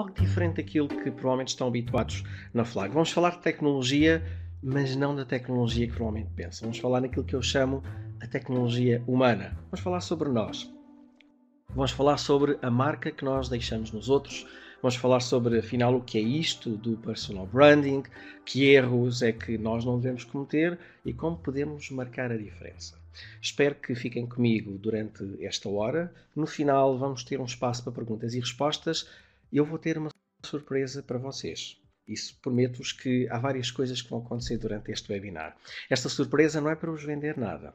algo diferente daquilo que provavelmente estão habituados na FLAG. Vamos falar de tecnologia, mas não da tecnologia que provavelmente pensam. Vamos falar naquilo que eu chamo a tecnologia humana. Vamos falar sobre nós. Vamos falar sobre a marca que nós deixamos nos outros. Vamos falar sobre, afinal, o que é isto do personal branding, que erros é que nós não devemos cometer e como podemos marcar a diferença. Espero que fiquem comigo durante esta hora. No final, vamos ter um espaço para perguntas e respostas eu vou ter uma surpresa para vocês. Isso prometo-vos que há várias coisas que vão acontecer durante este webinar. Esta surpresa não é para vos vender nada,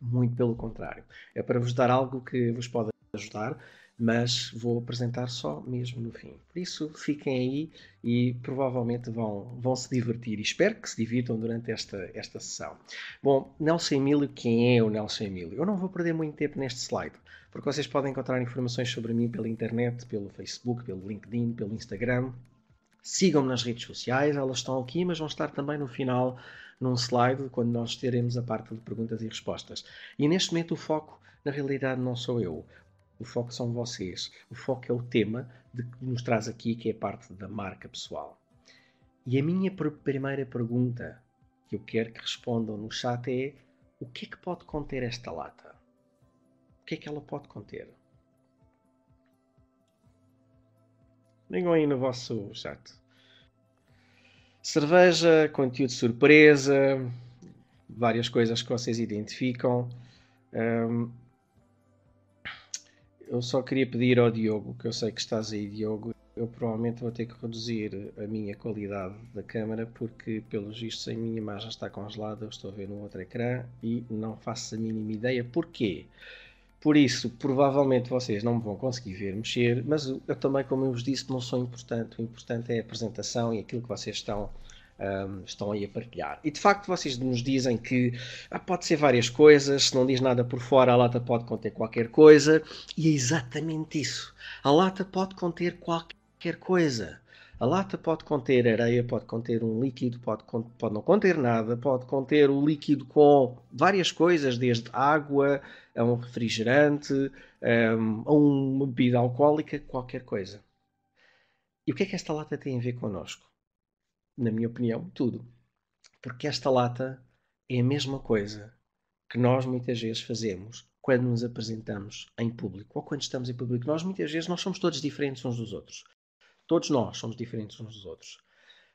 muito pelo contrário. É para vos dar algo que vos pode ajudar, mas vou apresentar só mesmo no fim. Por isso, fiquem aí e provavelmente vão, vão se divertir. E espero que se divirtam durante esta, esta sessão. Bom, Nelson Emílio, quem é o Nelson Emílio? Eu não vou perder muito tempo neste slide porque vocês podem encontrar informações sobre mim pela internet, pelo Facebook, pelo LinkedIn, pelo Instagram. Sigam-me nas redes sociais, elas estão aqui, mas vão estar também no final, num slide, quando nós teremos a parte de perguntas e respostas. E neste momento o foco, na realidade, não sou eu. O foco são vocês. O foco é o tema de que nos traz aqui, que é a parte da marca pessoal. E a minha primeira pergunta que eu quero que respondam no chat é: o que é que pode conter esta lata? que é que ela pode conter? Ligam aí no vosso chat. Cerveja, conteúdo surpresa, várias coisas que vocês identificam. Um, eu só queria pedir ao Diogo, que eu sei que estás aí, Diogo. Eu provavelmente vou ter que reduzir a minha qualidade da câmera porque, pelos vistos, a minha imagem está congelada. Eu estou a ver no outro ecrã e não faço a mínima ideia porquê. Por isso, provavelmente vocês não me vão conseguir ver mexer, mas eu também, como eu vos disse, não sou importante. O importante é a apresentação e aquilo que vocês estão, um, estão aí a partilhar. E de facto, vocês nos dizem que ah, pode ser várias coisas, se não diz nada por fora, a lata pode conter qualquer coisa, e é exatamente isso. A lata pode conter qualquer coisa. A lata pode conter areia, pode conter um líquido, pode, pode não conter nada, pode conter o líquido com várias coisas, desde água a é um refrigerante, a ehm, uma bebida alcoólica, qualquer coisa. E o que é que esta lata tem a ver connosco? Na minha opinião, tudo. Porque esta lata é a mesma coisa que nós muitas vezes fazemos quando nos apresentamos em público ou quando estamos em público. Nós muitas vezes nós somos todos diferentes uns dos outros. Todos nós somos diferentes uns dos outros.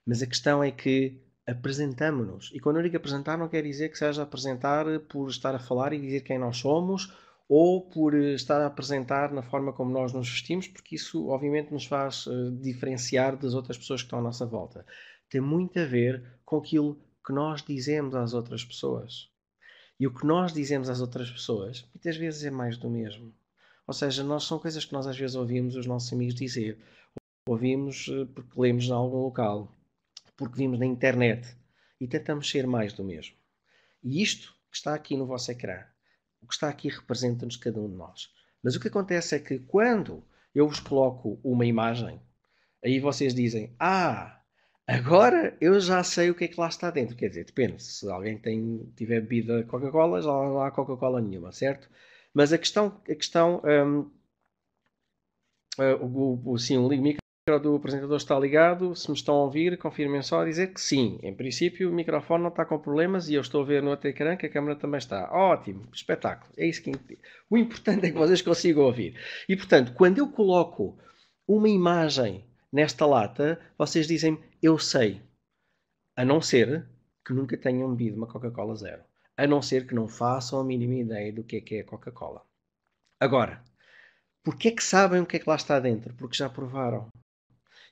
Mas a questão é que apresentamo-nos. E quando eu digo apresentar, não quer dizer que seja apresentar por estar a falar e dizer quem nós somos ou por eh, estar a apresentar na forma como nós nos vestimos, porque isso obviamente nos faz eh, diferenciar das outras pessoas que estão à nossa volta. Tem muito a ver com aquilo que nós dizemos às outras pessoas. E o que nós dizemos às outras pessoas muitas vezes é mais do mesmo. Ou seja, nós são coisas que nós às vezes ouvimos os nossos amigos dizer, ouvimos eh, porque lemos em algum local, porque vimos na internet e tentamos ser mais do mesmo. E isto que está aqui no vosso ecrã, o que está aqui representa-nos cada um de nós. Mas o que acontece é que quando eu vos coloco uma imagem, aí vocês dizem: Ah, agora eu já sei o que é que lá está dentro. Quer dizer, depende, se alguém tem, tiver bebida Coca-Cola, já não há Coca-Cola nenhuma, certo? Mas a questão, a questão um, uh, eh, o, o, sim, o, micro do apresentador está ligado. Se me estão a ouvir, confirmem só a dizer que sim. Em princípio, o microfone não está com problemas e eu estou a ver no outro ecrã que a câmera também está. Ótimo, espetáculo. É isso que o importante é que vocês consigam ouvir. E portanto, quando eu coloco uma imagem nesta lata, vocês dizem eu sei. A não ser que nunca tenham bebido uma Coca-Cola zero. A não ser que não façam a mínima ideia do que é que é a Coca-Cola. Agora, porque é que sabem o que é que lá está dentro? Porque já provaram.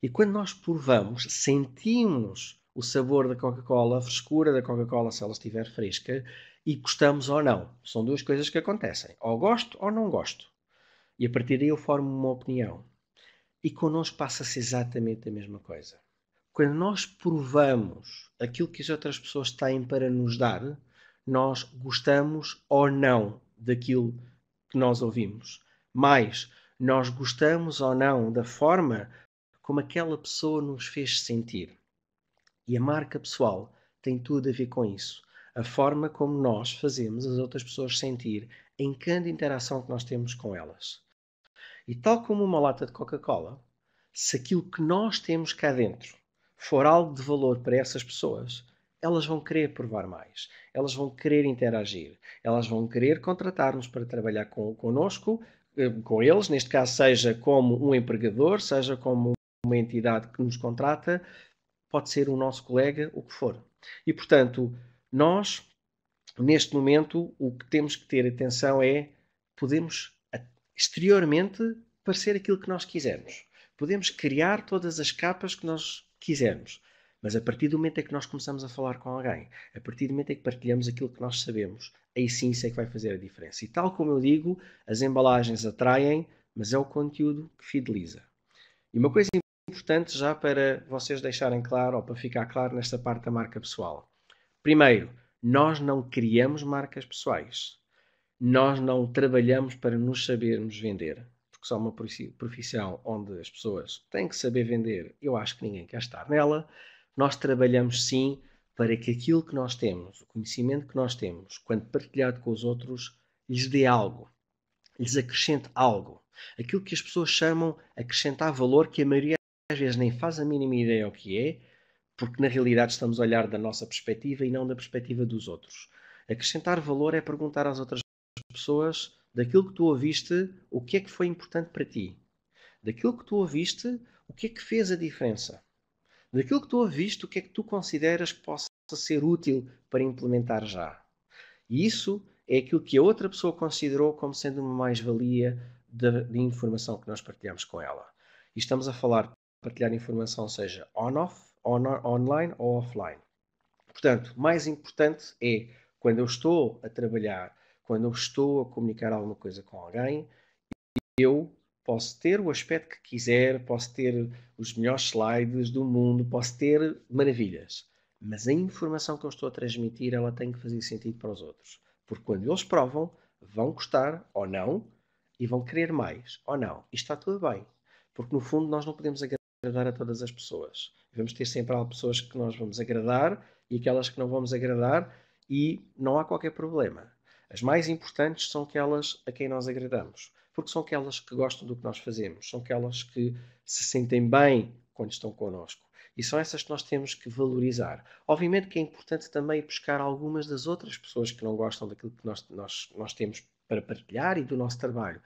E quando nós provamos, sentimos o sabor da Coca-Cola, a frescura da Coca-Cola, se ela estiver fresca, e gostamos ou não. São duas coisas que acontecem. Ou gosto ou não gosto. E a partir daí eu formo uma opinião. E connosco passa-se exatamente a mesma coisa. Quando nós provamos aquilo que as outras pessoas têm para nos dar, nós gostamos ou não daquilo que nós ouvimos. Mais, nós gostamos ou não da forma como aquela pessoa nos fez sentir. E a marca pessoal tem tudo a ver com isso. A forma como nós fazemos as outras pessoas sentir em cada interação que nós temos com elas. E tal como uma lata de Coca-Cola, se aquilo que nós temos cá dentro for algo de valor para essas pessoas, elas vão querer provar mais, elas vão querer interagir, elas vão querer contratar-nos para trabalhar com, eh, com eles, neste caso, seja como um empregador, seja como uma entidade que nos contrata, pode ser o nosso colega, o que for. E, portanto, nós, neste momento, o que temos que ter atenção é podemos exteriormente parecer aquilo que nós quisermos. Podemos criar todas as capas que nós quisermos. Mas a partir do momento em que nós começamos a falar com alguém, a partir do momento em que partilhamos aquilo que nós sabemos, aí sim isso é que vai fazer a diferença. E tal como eu digo, as embalagens atraem, mas é o conteúdo que fideliza. E uma coisa importante já para vocês deixarem claro ou para ficar claro nesta parte da marca pessoal. Primeiro, nós não criamos marcas pessoais. Nós não trabalhamos para nos sabermos vender porque só uma profissão onde as pessoas têm que saber vender, eu acho que ninguém quer estar nela. Nós trabalhamos sim para que aquilo que nós temos, o conhecimento que nós temos, quando partilhado com os outros, lhes dê algo, lhes acrescente algo. Aquilo que as pessoas chamam acrescentar valor, que a maioria às vezes nem faz a mínima ideia o que é, porque na realidade estamos a olhar da nossa perspectiva e não da perspectiva dos outros. Acrescentar valor é perguntar às outras pessoas daquilo que tu ouviste, o que é que foi importante para ti? Daquilo que tu ouviste, o que é que fez a diferença? Daquilo que tu ouviste, o que é que tu consideras que possa ser útil para implementar já? E isso é aquilo que a outra pessoa considerou como sendo uma mais-valia da, informação que nós partilhamos com ela. E estamos a falar partilhar informação seja on-off, on online ou offline. Portanto, mais importante é quando eu estou a trabalhar, quando eu estou a comunicar alguma coisa com alguém, eu posso ter o aspecto que quiser, posso ter os melhores slides do mundo, posso ter maravilhas. Mas a informação que eu estou a transmitir, ela tem que fazer sentido para os outros. Porque quando eles provam, vão gostar ou não, e vão querer mais ou não. E está tudo bem. Porque no fundo nós não podemos agradecer agradar a todas as pessoas. Vamos ter sempre pessoas que nós vamos agradar e aquelas que não vamos agradar e não há qualquer problema. As mais importantes são aquelas a quem nós agradamos, porque são aquelas que gostam do que nós fazemos, são aquelas que se sentem bem quando estão connosco. E são essas que nós temos que valorizar. Obviamente que é importante também buscar algumas das outras pessoas que não gostam daquilo que nós, nós, nós temos para partilhar e do nosso trabalho.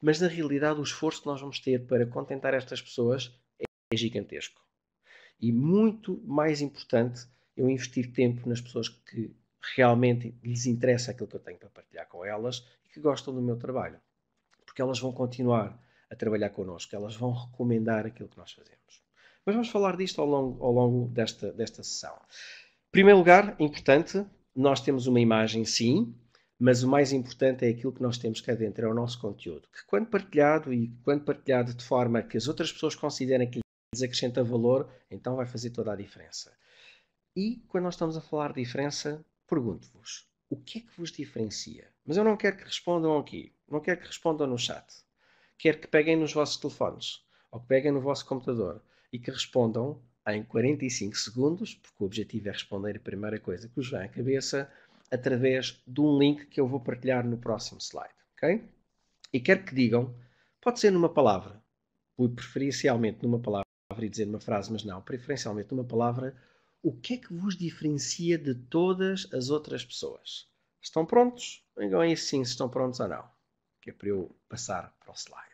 Mas na realidade, o esforço que nós vamos ter para contentar estas pessoas é gigantesco. E muito mais importante eu investir tempo nas pessoas que realmente lhes interessa aquilo que eu tenho para partilhar com elas e que gostam do meu trabalho. Porque elas vão continuar a trabalhar connosco, elas vão recomendar aquilo que nós fazemos. Mas vamos falar disto ao longo, ao longo desta, desta sessão. Em primeiro lugar, importante, nós temos uma imagem sim, mas o mais importante é aquilo que nós temos cá dentro, é o nosso conteúdo, que quando partilhado e quando partilhado de forma que as outras pessoas considerem que lhes acrescenta valor, então vai fazer toda a diferença. E quando nós estamos a falar de diferença, pergunto-vos: o que é que vos diferencia? Mas eu não quero que respondam aqui, não quero que respondam no chat. Quero que peguem nos vossos telefones ou que peguem no vosso computador e que respondam em 45 segundos, porque o objetivo é responder a primeira coisa que vos vem à cabeça através de um link que eu vou partilhar no próximo slide, ok? E quero que digam, pode ser numa palavra, preferencialmente numa palavra palavra e dizer uma frase, mas não, preferencialmente uma palavra, o que é que vos diferencia de todas as outras pessoas? Estão prontos? então é sim se estão prontos ou não. Que é para eu passar para o slide.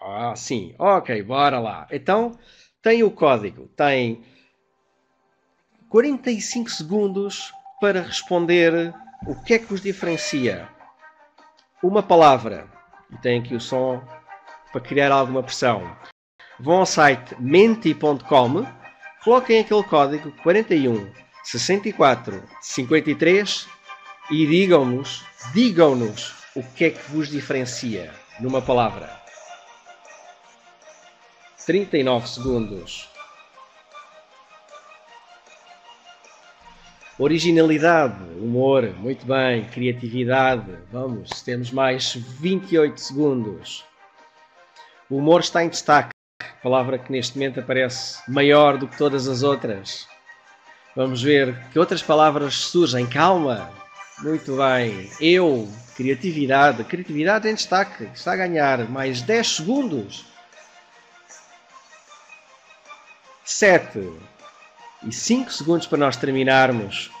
Ah, sim. Ok, bora lá. Então, tem o código. Tem 45 segundos para responder o que é que vos diferencia. Uma palavra. E tem aqui o som para criar alguma pressão vão ao site menti.com, coloquem aquele código 41 64 53 e digam-nos, digam-nos o que é que vos diferencia numa palavra. 39 segundos. Originalidade, humor, muito bem, criatividade. Vamos, temos mais 28 segundos. O humor está em destaque palavra que neste momento aparece maior do que todas as outras. Vamos ver que outras palavras surgem. Calma! Muito bem. Eu, criatividade. Criatividade em destaque. Está a ganhar mais 10 segundos. 7 e 5 segundos para nós terminarmos.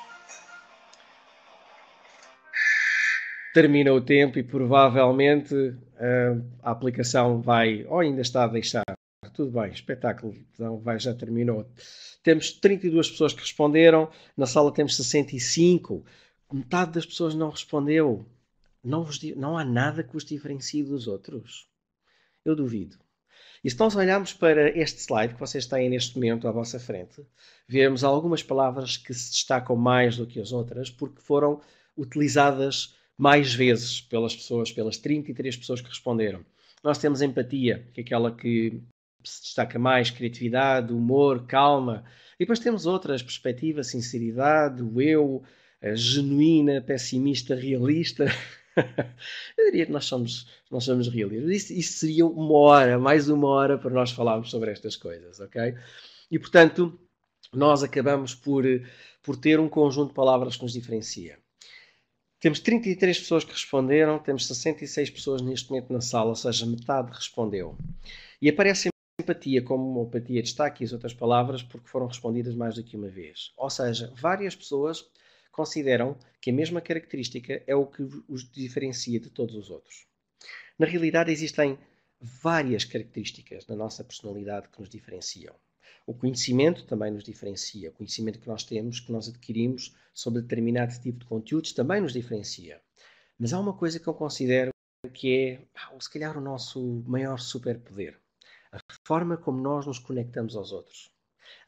Termina o tempo e provavelmente eh, a aplicação vai ou ainda está a deixar tudo bem, espetáculo, então vai, já terminou. Temos 32 pessoas que responderam, na sala temos 65, metade das pessoas não respondeu. Não, vos, não há nada que os diferencie dos outros. Eu duvido. E se nós olharmos para este slide que vocês têm neste momento à vossa frente, vemos algumas palavras que se destacam mais do que as outras porque foram utilizadas mais vezes pelas pessoas, pelas 33 pessoas que responderam. Nós temos empatia, que é aquela que se destaca mais criatividade, humor, calma. E depois temos outras, perspectivas, sinceridade, o eu, a eh, genuína, pessimista, realista. Eu diria que nós somos, nós somos realistas. Isso, isso seria uma hora, mais uma hora, para nós falarmos sobre estas coisas, ok? E portanto, nós acabamos por, por ter um conjunto de palavras que nos diferencia. Temos 33 pessoas que responderam, temos 66 pessoas neste momento na sala, ou seja, metade respondeu. E aparecem simpatia como homeopatia destaque as outras palavras porque foram respondidas mais do que uma vez. Ou seja, várias pessoas consideram que a mesma característica é o que os diferencia de todos os outros. Na realidade, existem várias características na nossa personalidade que nos diferenciam. O conhecimento também nos diferencia. O conhecimento que nós temos, que nós adquirimos sobre determinado tipo de conteúdos, também nos diferencia. Mas há uma coisa que eu considero que é, se calhar, o nosso maior superpoder forma como nós nos conectamos aos outros.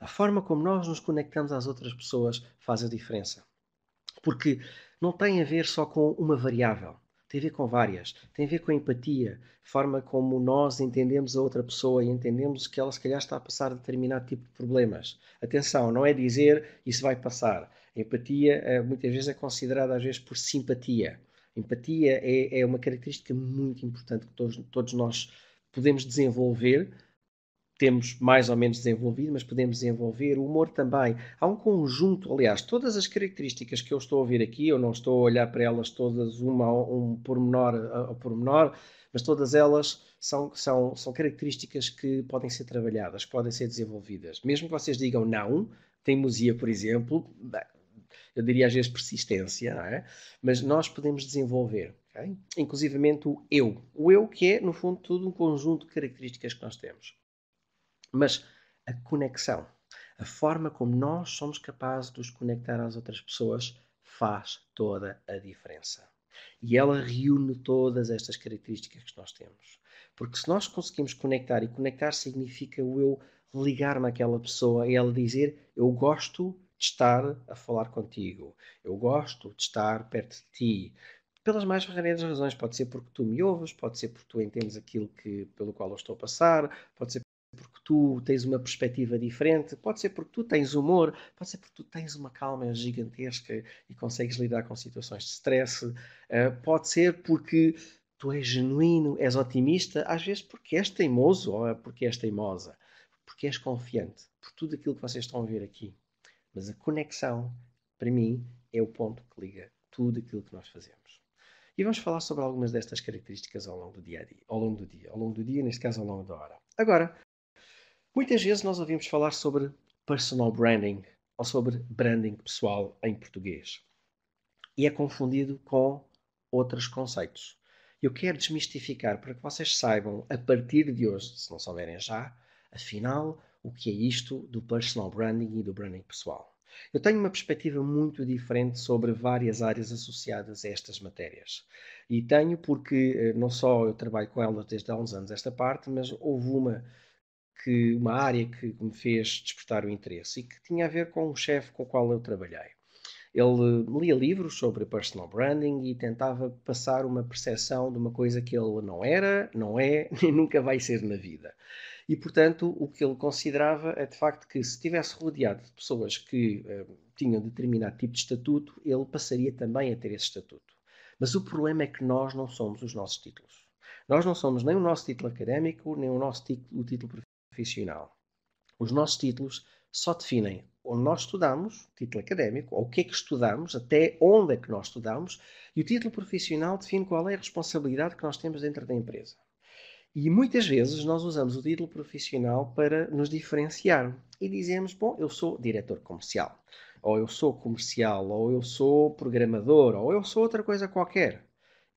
A forma como nós nos conectamos às outras pessoas faz a diferença. Porque não tem a ver só com uma variável, tem a ver com várias. Tem a ver com a empatia, forma como nós entendemos a outra pessoa e entendemos que ela, se calhar, está a passar determinado tipo de problemas. Atenção, não é dizer isso vai passar. A empatia eh, muitas vezes é considerada, às vezes, por simpatia. empatia é, é uma característica muito importante que todos, todos nós podemos desenvolver temos mais ou menos desenvolvido, mas podemos desenvolver. O humor também. Há um conjunto, aliás, todas as características que eu estou a ouvir aqui, eu não estou a olhar para elas todas uma um pormenor ao pormenor, mas todas elas são, são, são características que podem ser trabalhadas, que podem ser desenvolvidas. Mesmo que vocês digam não, teimosia, por exemplo, eu diria às vezes persistência, é? mas nós podemos desenvolver. Okay? Inclusivamente o eu. O eu que é, no fundo, tudo um conjunto de características que nós temos. Mas a conexão, a forma como nós somos capazes de nos conectar às outras pessoas, faz toda a diferença. E ela reúne todas estas características que nós temos. Porque se nós conseguimos conectar, e conectar significa o eu ligar-me àquela pessoa e ela dizer: Eu gosto de estar a falar contigo, eu gosto de estar perto de ti. Pelas mais variadas razões, pode ser porque tu me ouves, pode ser porque tu entendes aquilo que, pelo qual eu estou a passar, pode ser tu tens uma perspectiva diferente, pode ser porque tu tens humor, pode ser porque tu tens uma calma gigantesca e consegues lidar com situações de stress, eh, pode ser porque tu és genuíno, és otimista, às vezes porque és teimoso ou porque és teimosa, porque és confiante, por tudo aquilo que vocês estão a ver aqui. Mas a conexão, para mim, é o ponto que liga tudo aquilo que nós fazemos. E vamos falar sobre algumas destas características ao longo do dia a dia, ao longo do dia, ao longo do dia, neste caso ao longo da hora. Agora, Muitas vezes nós ouvimos falar sobre personal branding ou sobre branding pessoal em português e é confundido com outros conceitos. Eu quero desmistificar para que vocês saibam, a partir de hoje, se não souberem já, afinal, o que é isto do personal branding e do branding pessoal. Eu tenho uma perspectiva muito diferente sobre várias áreas associadas a estas matérias. E tenho porque eh, não só eu trabalho com elas desde há uns anos esta parte, mas houve uma que uma área que me fez despertar o interesse e que tinha a ver com o chefe com o qual eu trabalhei. Ele lia livros sobre personal branding e tentava passar uma percepção de uma coisa que ele não era, não é e nunca vai ser na vida. E, portanto, o que ele considerava é de facto que se estivesse rodeado de pessoas que eh, tinham determinado tipo de estatuto, ele passaria também a ter esse estatuto. Mas o problema é que nós não somos os nossos títulos. Nós não somos nem o nosso título académico, nem o nosso título, o título profissional. Os nossos títulos só definem onde nós estudamos, título académico, ou o que é que estudamos, até onde é que nós estudamos, e o título profissional define qual é a responsabilidade que nós temos dentro da empresa. E muitas vezes nós usamos o título profissional para nos diferenciar e dizemos: Bom, eu sou diretor comercial, ou eu sou comercial, ou eu sou programador, ou eu sou outra coisa qualquer.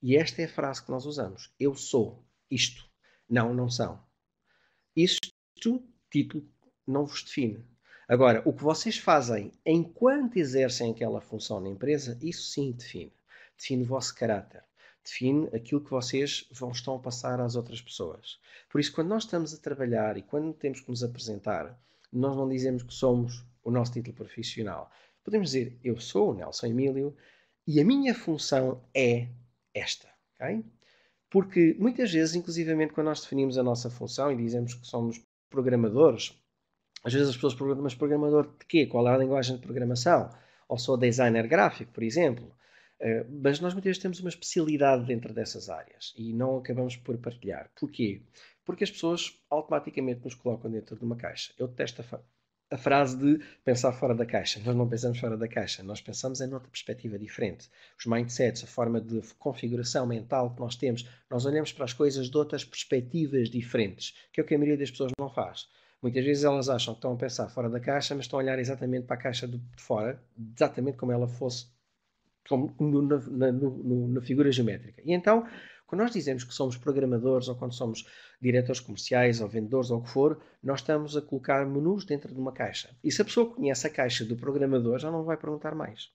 E esta é a frase que nós usamos: Eu sou isto. Não, não são. Isto isto, título, não vos define. Agora, o que vocês fazem enquanto exercem aquela função na empresa, isso sim define. Define o vosso caráter. Define aquilo que vocês vão, estão a passar às outras pessoas. Por isso, quando nós estamos a trabalhar e quando temos que nos apresentar, nós não dizemos que somos o nosso título profissional. Podemos dizer, eu sou o Nelson Emílio e a minha função é esta. Okay? Porque muitas vezes, inclusivamente, quando nós definimos a nossa função e dizemos que somos programadores. Às vezes as pessoas perguntam, mas programador de quê? Qual é a linguagem de programação? Ou sou designer gráfico, por exemplo. Uh, mas nós muitas vezes temos uma especialidade dentro dessas áreas e não acabamos por partilhar. Porquê? Porque as pessoas automaticamente nos colocam dentro de uma caixa. Eu detesto a, a frase de pensar fora da caixa. Nós não pensamos fora da caixa, nós pensamos em outra perspectiva diferente. Os mindsets, a forma de configuração mental que nós temos, nós olhamos para as coisas de outras perspectivas diferentes, que é o que a maioria das pessoas não faz. Muitas vezes elas acham que estão a pensar fora da caixa, mas estão a olhar exatamente para a caixa de fora, exatamente como ela fosse como no, na, no, no, na figura geométrica. E então quando nós dizemos que somos programadores ou quando somos diretores comerciais ou vendedores ou o que for, nós estamos a colocar menus dentro de uma caixa. E se a pessoa conhece a caixa do programador, já não vai perguntar mais.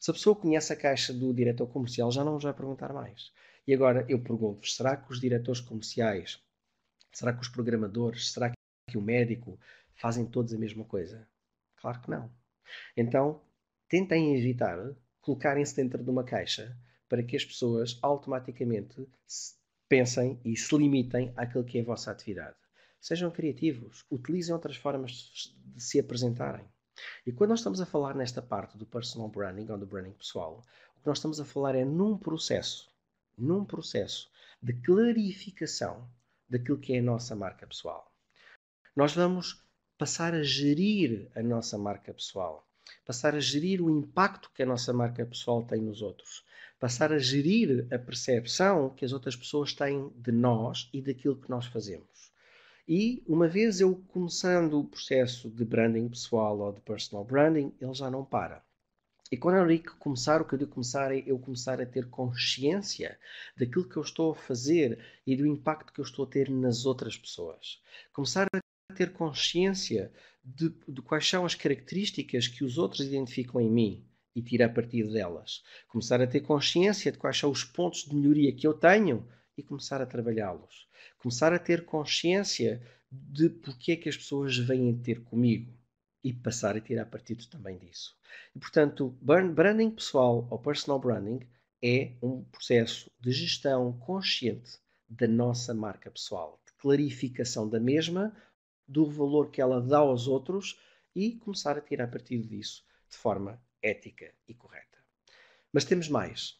Se a pessoa conhece a caixa do diretor comercial, já não vai perguntar mais. E agora eu pergunto-vos: será que os diretores comerciais, será que os programadores, será que o médico fazem todos a mesma coisa? Claro que não. Então, tentem evitar colocarem-se dentro de uma caixa para que as pessoas automaticamente pensem e se limitem àquilo que é a vossa atividade. Sejam criativos, utilizem outras formas de se apresentarem. E quando nós estamos a falar nesta parte do personal branding ou do branding pessoal, o que nós estamos a falar é num processo, num processo de clarificação daquilo que é a nossa marca pessoal. Nós vamos passar a gerir a nossa marca pessoal, passar a gerir o impacto que a nossa marca pessoal tem nos outros, passar a gerir a percepção que as outras pessoas têm de nós e daquilo que nós fazemos. E uma vez eu começando o processo de branding pessoal ou de personal branding, ele já não para. E quando eu digo começar, o que eu digo começar é eu começar a ter consciência daquilo que eu estou a fazer e do impacto que eu estou a ter nas outras pessoas. Começar a ter consciência de, de quais são as características que os outros identificam em mim e tirar partido delas. Começar a ter consciência de quais são os pontos de melhoria que eu tenho e começar a trabalhá-los. Começar a ter consciência de porque é que as pessoas vêm ter comigo e passar a tirar partido também disso. E, portanto, branding pessoal ou personal branding é um processo de gestão consciente da nossa marca pessoal, de clarificação da mesma, do valor que ela dá aos outros e começar a tirar partido disso de forma ética e correta. Mas temos mais.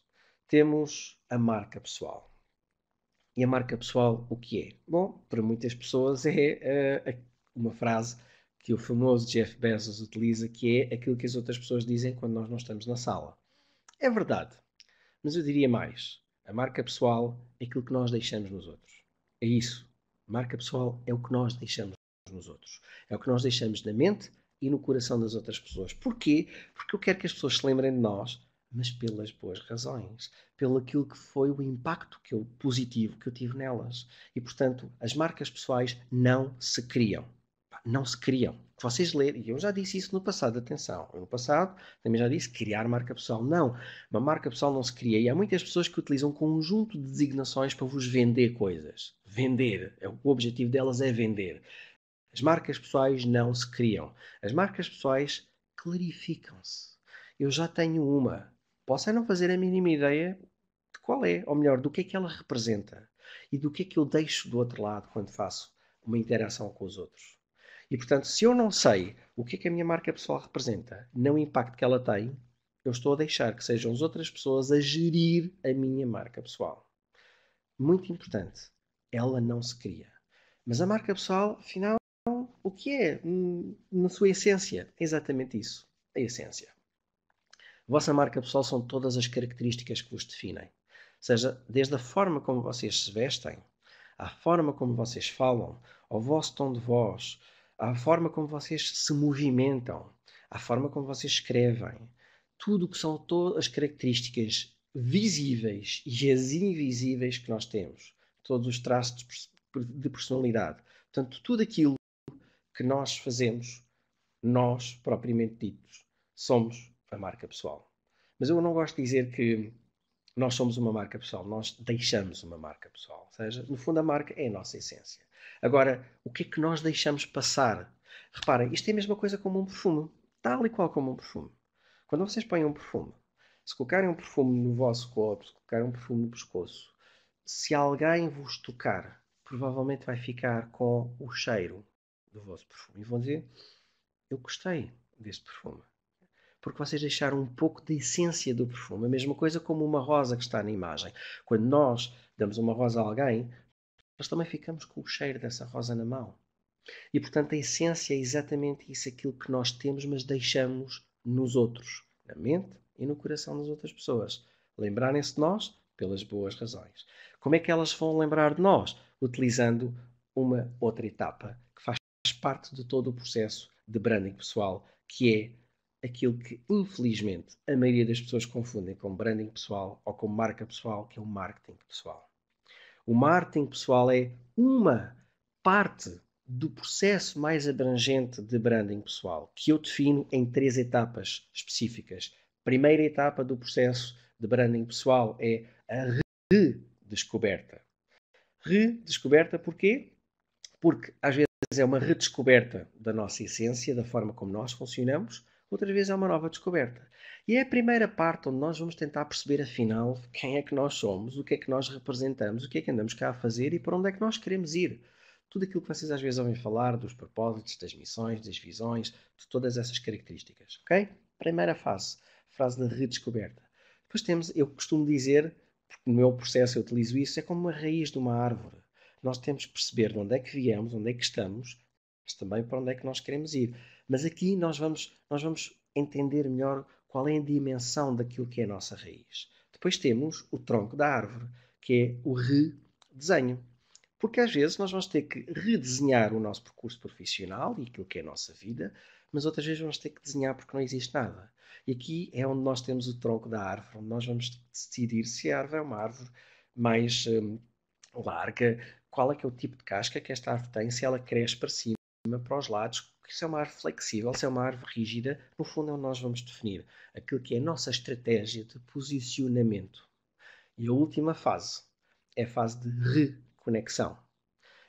Temos a marca pessoal. E a marca pessoal, o que é? Bom, para muitas pessoas é uh, uma frase que o famoso Jeff Bezos utiliza, que é aquilo que as outras pessoas dizem quando nós não estamos na sala. É verdade. Mas eu diria mais. A marca pessoal é aquilo que nós deixamos nos outros. É isso. Marca pessoal é o que nós deixamos nos outros. É o que nós deixamos na mente e no coração das outras pessoas. Porquê? Porque eu quero que as pessoas se lembrem de nós, mas pelas boas razões, pelo aquilo que foi o impacto que eu, positivo que eu tive nelas. E, portanto, as marcas pessoais não se criam. Não se criam. vocês lerem, e eu já disse isso no passado, atenção, no passado também já disse criar marca pessoal. Não, uma marca pessoal não se cria. E há muitas pessoas que utilizam um conjunto de designações para vos vender coisas. Vender, é, o objetivo delas é vender. As marcas pessoais não se criam. As marcas pessoais clarificam-se. Eu já tenho uma. Posso é não fazer a mínima ideia de qual é, ou melhor, do que é que ela representa e do que é que eu deixo do outro lado quando faço uma interação com os outros. E portanto, se eu não sei o que é que a minha marca pessoal representa, não o impacto que ela tem, eu estou a deixar que sejam as outras pessoas a gerir a minha marca pessoal. Muito importante, ela não se cria. Mas a marca pessoal, afinal, que é, hum, na sua essência, é exatamente isso. A essência. vossa marca pessoal são todas as características que vos definem. Ou seja, desde a forma como vocês se vestem, à forma como vocês falam, ao vosso tom de voz, à forma como vocês se movimentam, à forma como vocês escrevem, tudo o que são todas as características visíveis e as invisíveis que nós temos, todos os traços de personalidade. Portanto, tudo aquilo que nós fazemos, nós propriamente ditos, somos a marca pessoal. Mas eu não gosto de dizer que nós somos uma marca pessoal, nós deixamos uma marca pessoal. Ou seja, no fundo, a marca é a nossa essência. Agora, o que é que nós deixamos passar? Reparem, isto é a mesma coisa como um perfume, tal e qual como um perfume. Quando vocês põem um perfume, se colocarem um perfume no vosso corpo, se colocarem um perfume no pescoço, se alguém vos tocar, provavelmente vai ficar com o cheiro do vosso perfume e vão dizer: Eu gostei deste perfume. Porque vocês deixaram um pouco da essência do perfume. A mesma coisa como uma rosa que está na imagem. Quando nós damos uma rosa a alguém, nós também ficamos com o cheiro dessa rosa na mão. E portanto a essência é exatamente isso, aquilo que nós temos, mas deixamos nos outros, na mente e no coração das outras pessoas. Lembrarem-se de nós pelas boas razões. Como é que elas vão lembrar de nós? Utilizando uma outra etapa parte de todo o processo de branding pessoal, que é aquilo que, infelizmente, a maioria das pessoas confundem com branding pessoal ou com marca pessoal, que é o marketing pessoal. O marketing pessoal é uma parte do processo mais abrangente de branding pessoal, que eu defino em três etapas específicas. Primeira etapa do processo de branding pessoal é a redescoberta. Redescoberta porquê? Porque às vezes é uma redescoberta da nossa essência, da forma como nós funcionamos, outra vez é uma nova descoberta. E é a primeira parte onde nós vamos tentar perceber, afinal, quem é que nós somos, o que é que nós representamos, o que é que andamos cá a fazer e para onde é que nós queremos ir. Tudo aquilo que vocês às vezes ouvem falar dos propósitos, das missões, das visões, de todas essas características, ok? Primeira fase, frase da redescoberta. Depois temos, eu costumo dizer, porque no meu processo eu utilizo isso, é como a raiz de uma árvore nós temos que perceber de onde é que viemos, onde é que estamos, mas também para onde é que nós queremos ir. Mas aqui nós vamos, nós vamos entender melhor qual é a dimensão daquilo que é a nossa raiz. Depois temos o tronco da árvore, que é o redesenho. Porque às vezes nós vamos ter que redesenhar o nosso percurso profissional e aquilo que é a nossa vida, mas outras vezes vamos ter que desenhar porque não existe nada. E aqui é onde nós temos o tronco da árvore, onde nós vamos decidir se a árvore é uma árvore mais hum, larga, qual é que é o tipo de casca que esta árvore tem, se ela cresce para cima, para os lados, se é uma árvore flexível, se é uma árvore rígida, no fundo é onde nós vamos definir aquilo que é a nossa estratégia de posicionamento. E a última fase é a fase de reconexão.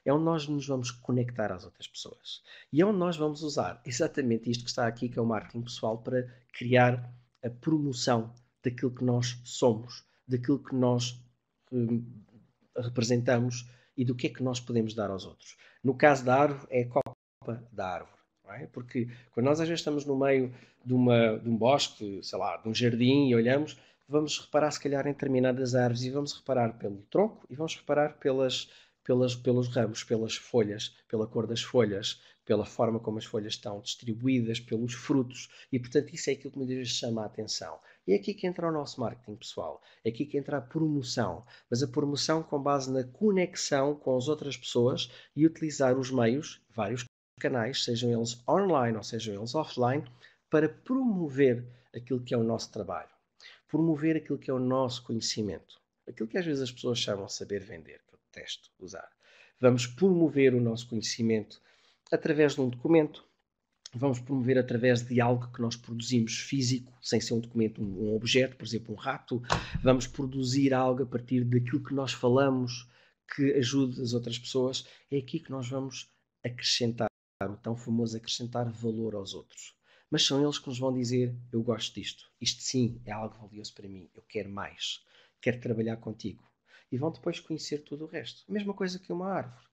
É onde nós nos vamos conectar às outras pessoas. E é onde nós vamos usar exatamente isto que está aqui, que é o marketing pessoal, para criar a promoção daquilo que nós somos, daquilo que nós hum, representamos, e do que é que nós podemos dar aos outros. No caso da árvore, é a copa da árvore. É? Porque quando nós às vezes estamos no meio de, uma, de um bosque, sei lá, de um jardim e olhamos, vamos reparar se calhar em determinadas árvores e vamos reparar pelo tronco e vamos reparar pelas, pelas, pelos ramos, pelas folhas, pela cor das folhas, pela forma como as folhas estão distribuídas, pelos frutos. E, portanto, isso é aquilo que muitas vezes chama a atenção. É aqui que entra o nosso marketing pessoal, é aqui que entra a promoção, mas a promoção com base na conexão com as outras pessoas e utilizar os meios, vários canais, sejam eles online ou sejam eles offline, para promover aquilo que é o nosso trabalho, promover aquilo que é o nosso conhecimento, aquilo que às vezes as pessoas chamam de saber vender, que eu detesto usar. Vamos promover o nosso conhecimento através de um documento, vamos promover através de algo que nós produzimos físico, sem ser um documento, um, objeto, por exemplo, um rato. Vamos produzir algo a partir daquilo que nós falamos que ajude as outras pessoas. É aqui que nós vamos acrescentar, o tão famoso acrescentar valor aos outros. Mas são eles que nos vão dizer: Eu gosto disto, isto sim é algo valioso para mim, eu quero mais, quero trabalhar contigo. E vão depois conhecer tudo o resto. A mesma coisa que uma árvore.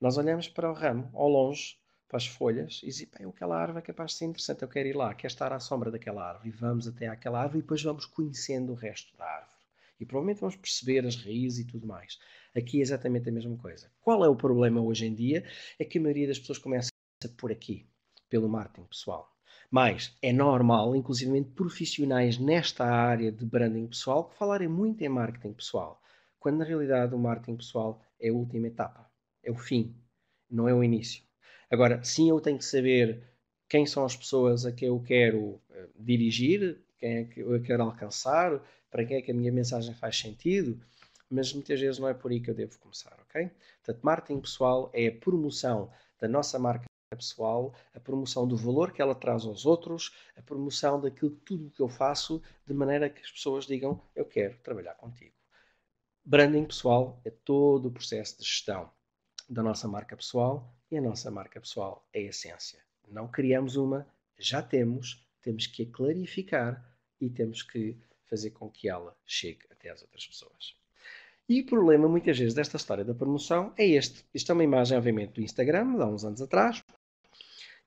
Nós olhamos para o ramo, ao longe, as folhas e dizer, Bem, aquela árvore é capaz de ser interessante, eu quero ir lá, quero estar à sombra daquela árvore. E vamos até àquela árvore e depois vamos conhecendo o resto da árvore. E provavelmente vamos perceber as raízes e tudo mais. Aqui é exatamente a mesma coisa. Qual é o problema hoje em dia? É que a maioria das pessoas começa por aqui, pelo marketing pessoal. Mas é normal, inclusive profissionais nesta área de branding pessoal, que falarem muito em marketing pessoal, quando na realidade o marketing pessoal é a última etapa, é o fim, não é o início. Agora, sim, eu tenho que saber quem são as pessoas a que eu quero eh, dirigir, quem é que eu quero alcançar, para quem é que a minha mensagem faz sentido, mas muitas vezes não é por aí que eu devo começar, ok? Portanto, marketing pessoal é a promoção da nossa marca pessoal, a promoção do valor que ela traz aos outros, a promoção daquilo tudo que eu faço, de maneira que as pessoas digam: Eu quero trabalhar contigo. Branding pessoal é todo o processo de gestão da nossa marca pessoal e a nossa marca pessoal é a essência. Não criamos uma, já temos, temos que a clarificar e temos que fazer com que ela chegue até às outras pessoas. E o problema, muitas vezes, desta história da promoção é este. Isto é uma imagem, obviamente, do Instagram, de há uns anos atrás.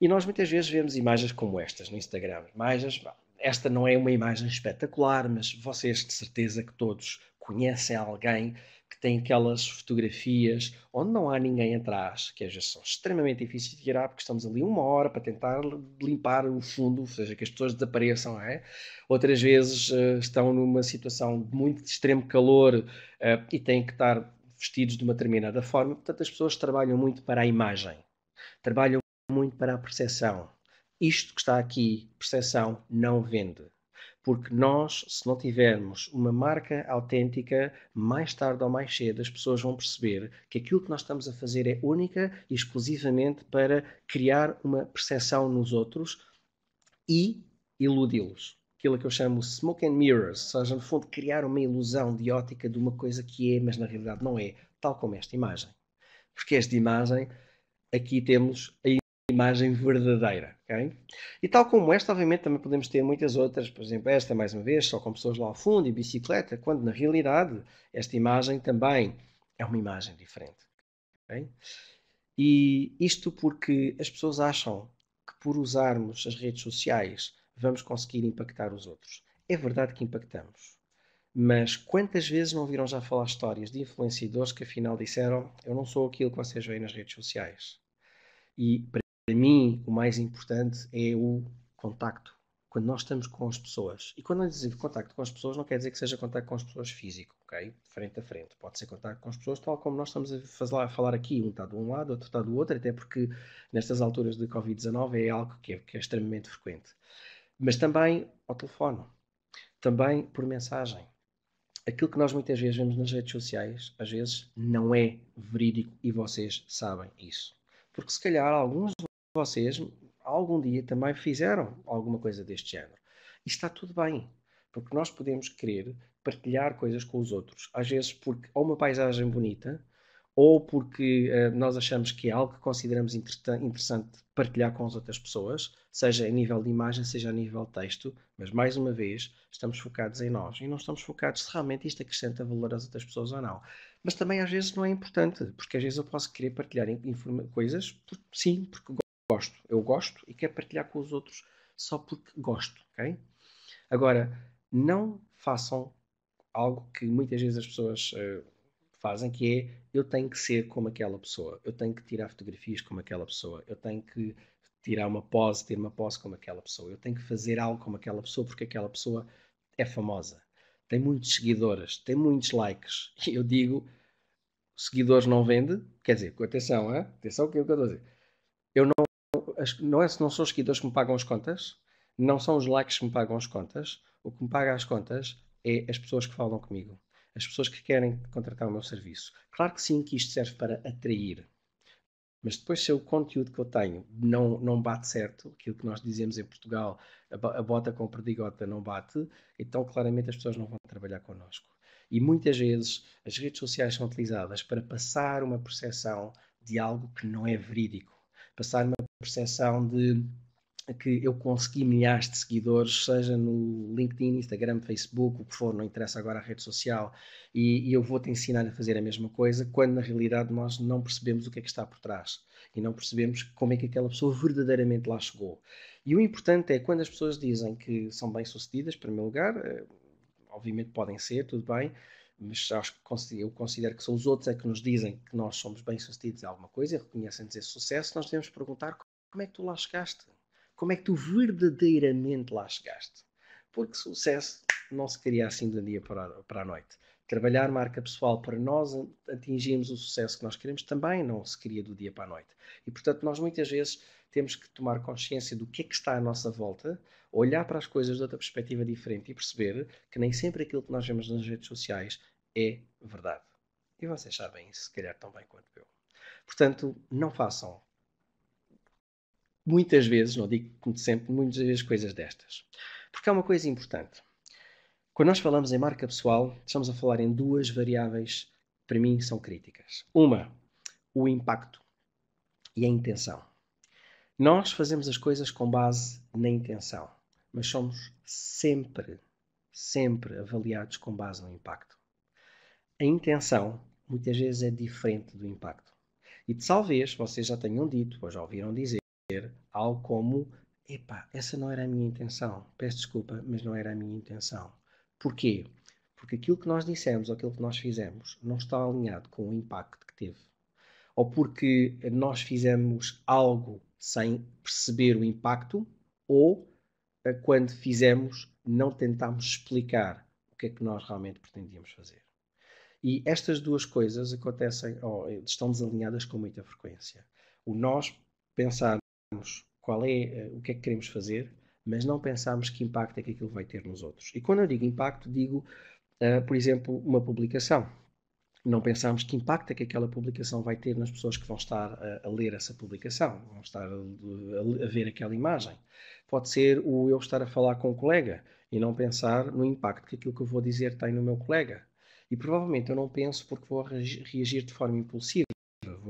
E nós, muitas vezes, vemos imagens como estas no Instagram. Imagens, esta não é uma imagem espetacular, mas vocês, de certeza, que todos conhecem alguém que tem aquelas fotografias onde não há ninguém atrás, que às vezes são extremamente difíceis de tirar, porque estamos ali uma hora para tentar limpar o fundo, ou seja, que as pessoas desapareçam, não é? Outras vezes uh, estão numa situação de muito de extremo calor uh, e têm que estar vestidos de uma determinada forma. Portanto, as pessoas trabalham muito para a imagem, trabalham muito para a percepção. Isto que está aqui, percepção, não vende. Porque nós, se não tivermos uma marca autêntica, mais tarde ou mais cedo as pessoas vão perceber que aquilo que nós estamos a fazer é única e exclusivamente para criar uma percepção nos outros e iludi-los. Aquilo que eu chamo smoke and mirrors, ou seja, no fundo, criar uma ilusão de ótica de uma coisa que é, mas na realidade não é, tal como esta imagem. Porque esta imagem, aqui temos a imagem verdadeira. Okay? E tal como esta, obviamente, também podemos ter muitas outras, por exemplo, esta mais uma vez, só com pessoas lá ao fundo e bicicleta, quando na realidade esta imagem também é uma imagem diferente. Okay? E isto porque as pessoas acham que por usarmos as redes sociais vamos conseguir impactar os outros. É verdade que impactamos. Mas quantas vezes não viram já falar histórias de influenciadores que afinal disseram eu não sou aquilo que vocês veem nas redes sociais? E para mim, o mais importante é o contacto. Quando nós estamos com as pessoas, e quando eu dizer contacto com as pessoas, não quer dizer que seja contacto com as pessoas físico, ok? Frente a frente. Pode ser contacto com as pessoas, tal como nós estamos a falar aqui. Um está de um lado, outro está do outro, até porque nestas alturas de Covid-19 é algo que é, que é extremamente frequente. Mas também ao telefone, também por mensagem aquilo que nós muitas vezes vemos nas redes sociais, às vezes não é verídico e vocês sabem isso. Porque se calhar alguns vocês algum dia também fizeram alguma coisa deste género. E está tudo bem, porque nós podemos querer partilhar coisas com os outros. Às vezes porque ou uma paisagem bonita, ou porque uh, nós achamos que é algo que consideramos interessante partilhar com as outras pessoas, seja em nível de imagem, seja a nível de texto, mas mais uma vez estamos focados em nós e não estamos focados se realmente isto acrescenta valor às outras pessoas ou não. Mas também às vezes não é importante, porque às vezes eu posso querer partilhar coisas, porque, sim, porque gosto. Eu gosto e quero partilhar com os outros só porque gosto, ok? Agora, não façam algo que muitas vezes as pessoas uh, fazem, que é eu tenho que ser como aquela pessoa, eu tenho que tirar fotografias como aquela pessoa, eu tenho que tirar uma pose, ter uma pose como aquela pessoa, eu tenho que fazer algo como aquela pessoa porque aquela pessoa é famosa, tem muitos seguidores, tem muitos likes. E eu digo, seguidores não vende, quer dizer, atenção, hein? atenção o que eu estou a dizer. Eu não as, não, é, não são os seguidores que me pagam as contas, não são os likes que me pagam as contas. O que me paga as contas é as pessoas que falam comigo, as pessoas que querem contratar o meu serviço. Claro que sim, que isto serve para atrair. Mas depois, se o conteúdo que eu tenho não, não bate certo, aquilo que nós dizemos em Portugal, a bota com perdigota não bate, então claramente as pessoas não vão trabalhar connosco. E muitas vezes as redes sociais são utilizadas para passar uma percepção de algo que não é verídico, passar uma percepção de que eu consegui milhares de seguidores, seja no LinkedIn, Instagram, Facebook, o que for, não interessa agora a rede social, e, e, eu vou te ensinar a fazer a mesma coisa, quando na realidade nós não percebemos o que é que está por trás e não percebemos como é que aquela pessoa verdadeiramente lá chegou. E o importante é quando as pessoas dizem que são bem-sucedidas, em primeiro lugar, eh, obviamente podem ser, tudo bem, mas acho que eu considero que são os outros é que nos dizem que nós somos bem-sucedidos em alguma coisa e reconhecem-nos esse sucesso, nós devemos perguntar como é que tu lá chegaste? Como é que tu verdadeiramente lá chegaste? Porque sucesso não se cria assim de um dia para, para a noite. Trabalhar marca pessoal para nós atingirmos o sucesso que nós queremos também não se cria do dia para a noite. E portanto, nós muitas vezes temos que tomar consciência do que é que está à nossa volta, olhar para as coisas de outra perspectiva diferente e perceber que nem sempre aquilo que nós vemos nas redes sociais é verdade. E vocês sabem isso, se calhar tão bem quanto eu. Portanto, não façam muitas vezes, não digo sempre, muitas vezes coisas destas. Porque há uma coisa importante. Quando nós falamos em marca pessoal, estamos a falar em duas variáveis que para mim são críticas. Uma, o impacto e a intenção. Nós fazemos as coisas com base na intenção, mas somos sempre, sempre avaliados com base no impacto. A intenção muitas vezes é diferente do impacto. E talvez vocês já tenham dito, ou já ouviram dizer, algo como: epá, essa não era a minha intenção, peço desculpa, mas não era a minha intenção. Porquê? Porque aquilo que nós dissemos ou aquilo que nós fizemos não está alinhado com o impacto que teve. Ou porque nós fizemos algo sem perceber o impacto, ou eh, quando fizemos, não tentámos explicar o que é que nós realmente pretendíamos fazer. E estas duas coisas acontecem, ou eh, estão desalinhadas com muita frequência. O nós pensar qual é, eh, o que é que queremos fazer, mas não pensamos que impacto é que aquilo vai ter nos outros. E quando eu digo impacto, digo, uh, por exemplo, uma publicação. Não pensamos que impacto é que aquela publicação vai ter nas pessoas que vão estar a, eh, a ler essa publicação, vão estar a, a, a ver aquela imagem. Pode ser o eu estar a falar com um colega e não pensar no impacto que aquilo que eu vou dizer tem no meu colega. E provavelmente eu não penso porque vou reagir de forma impulsiva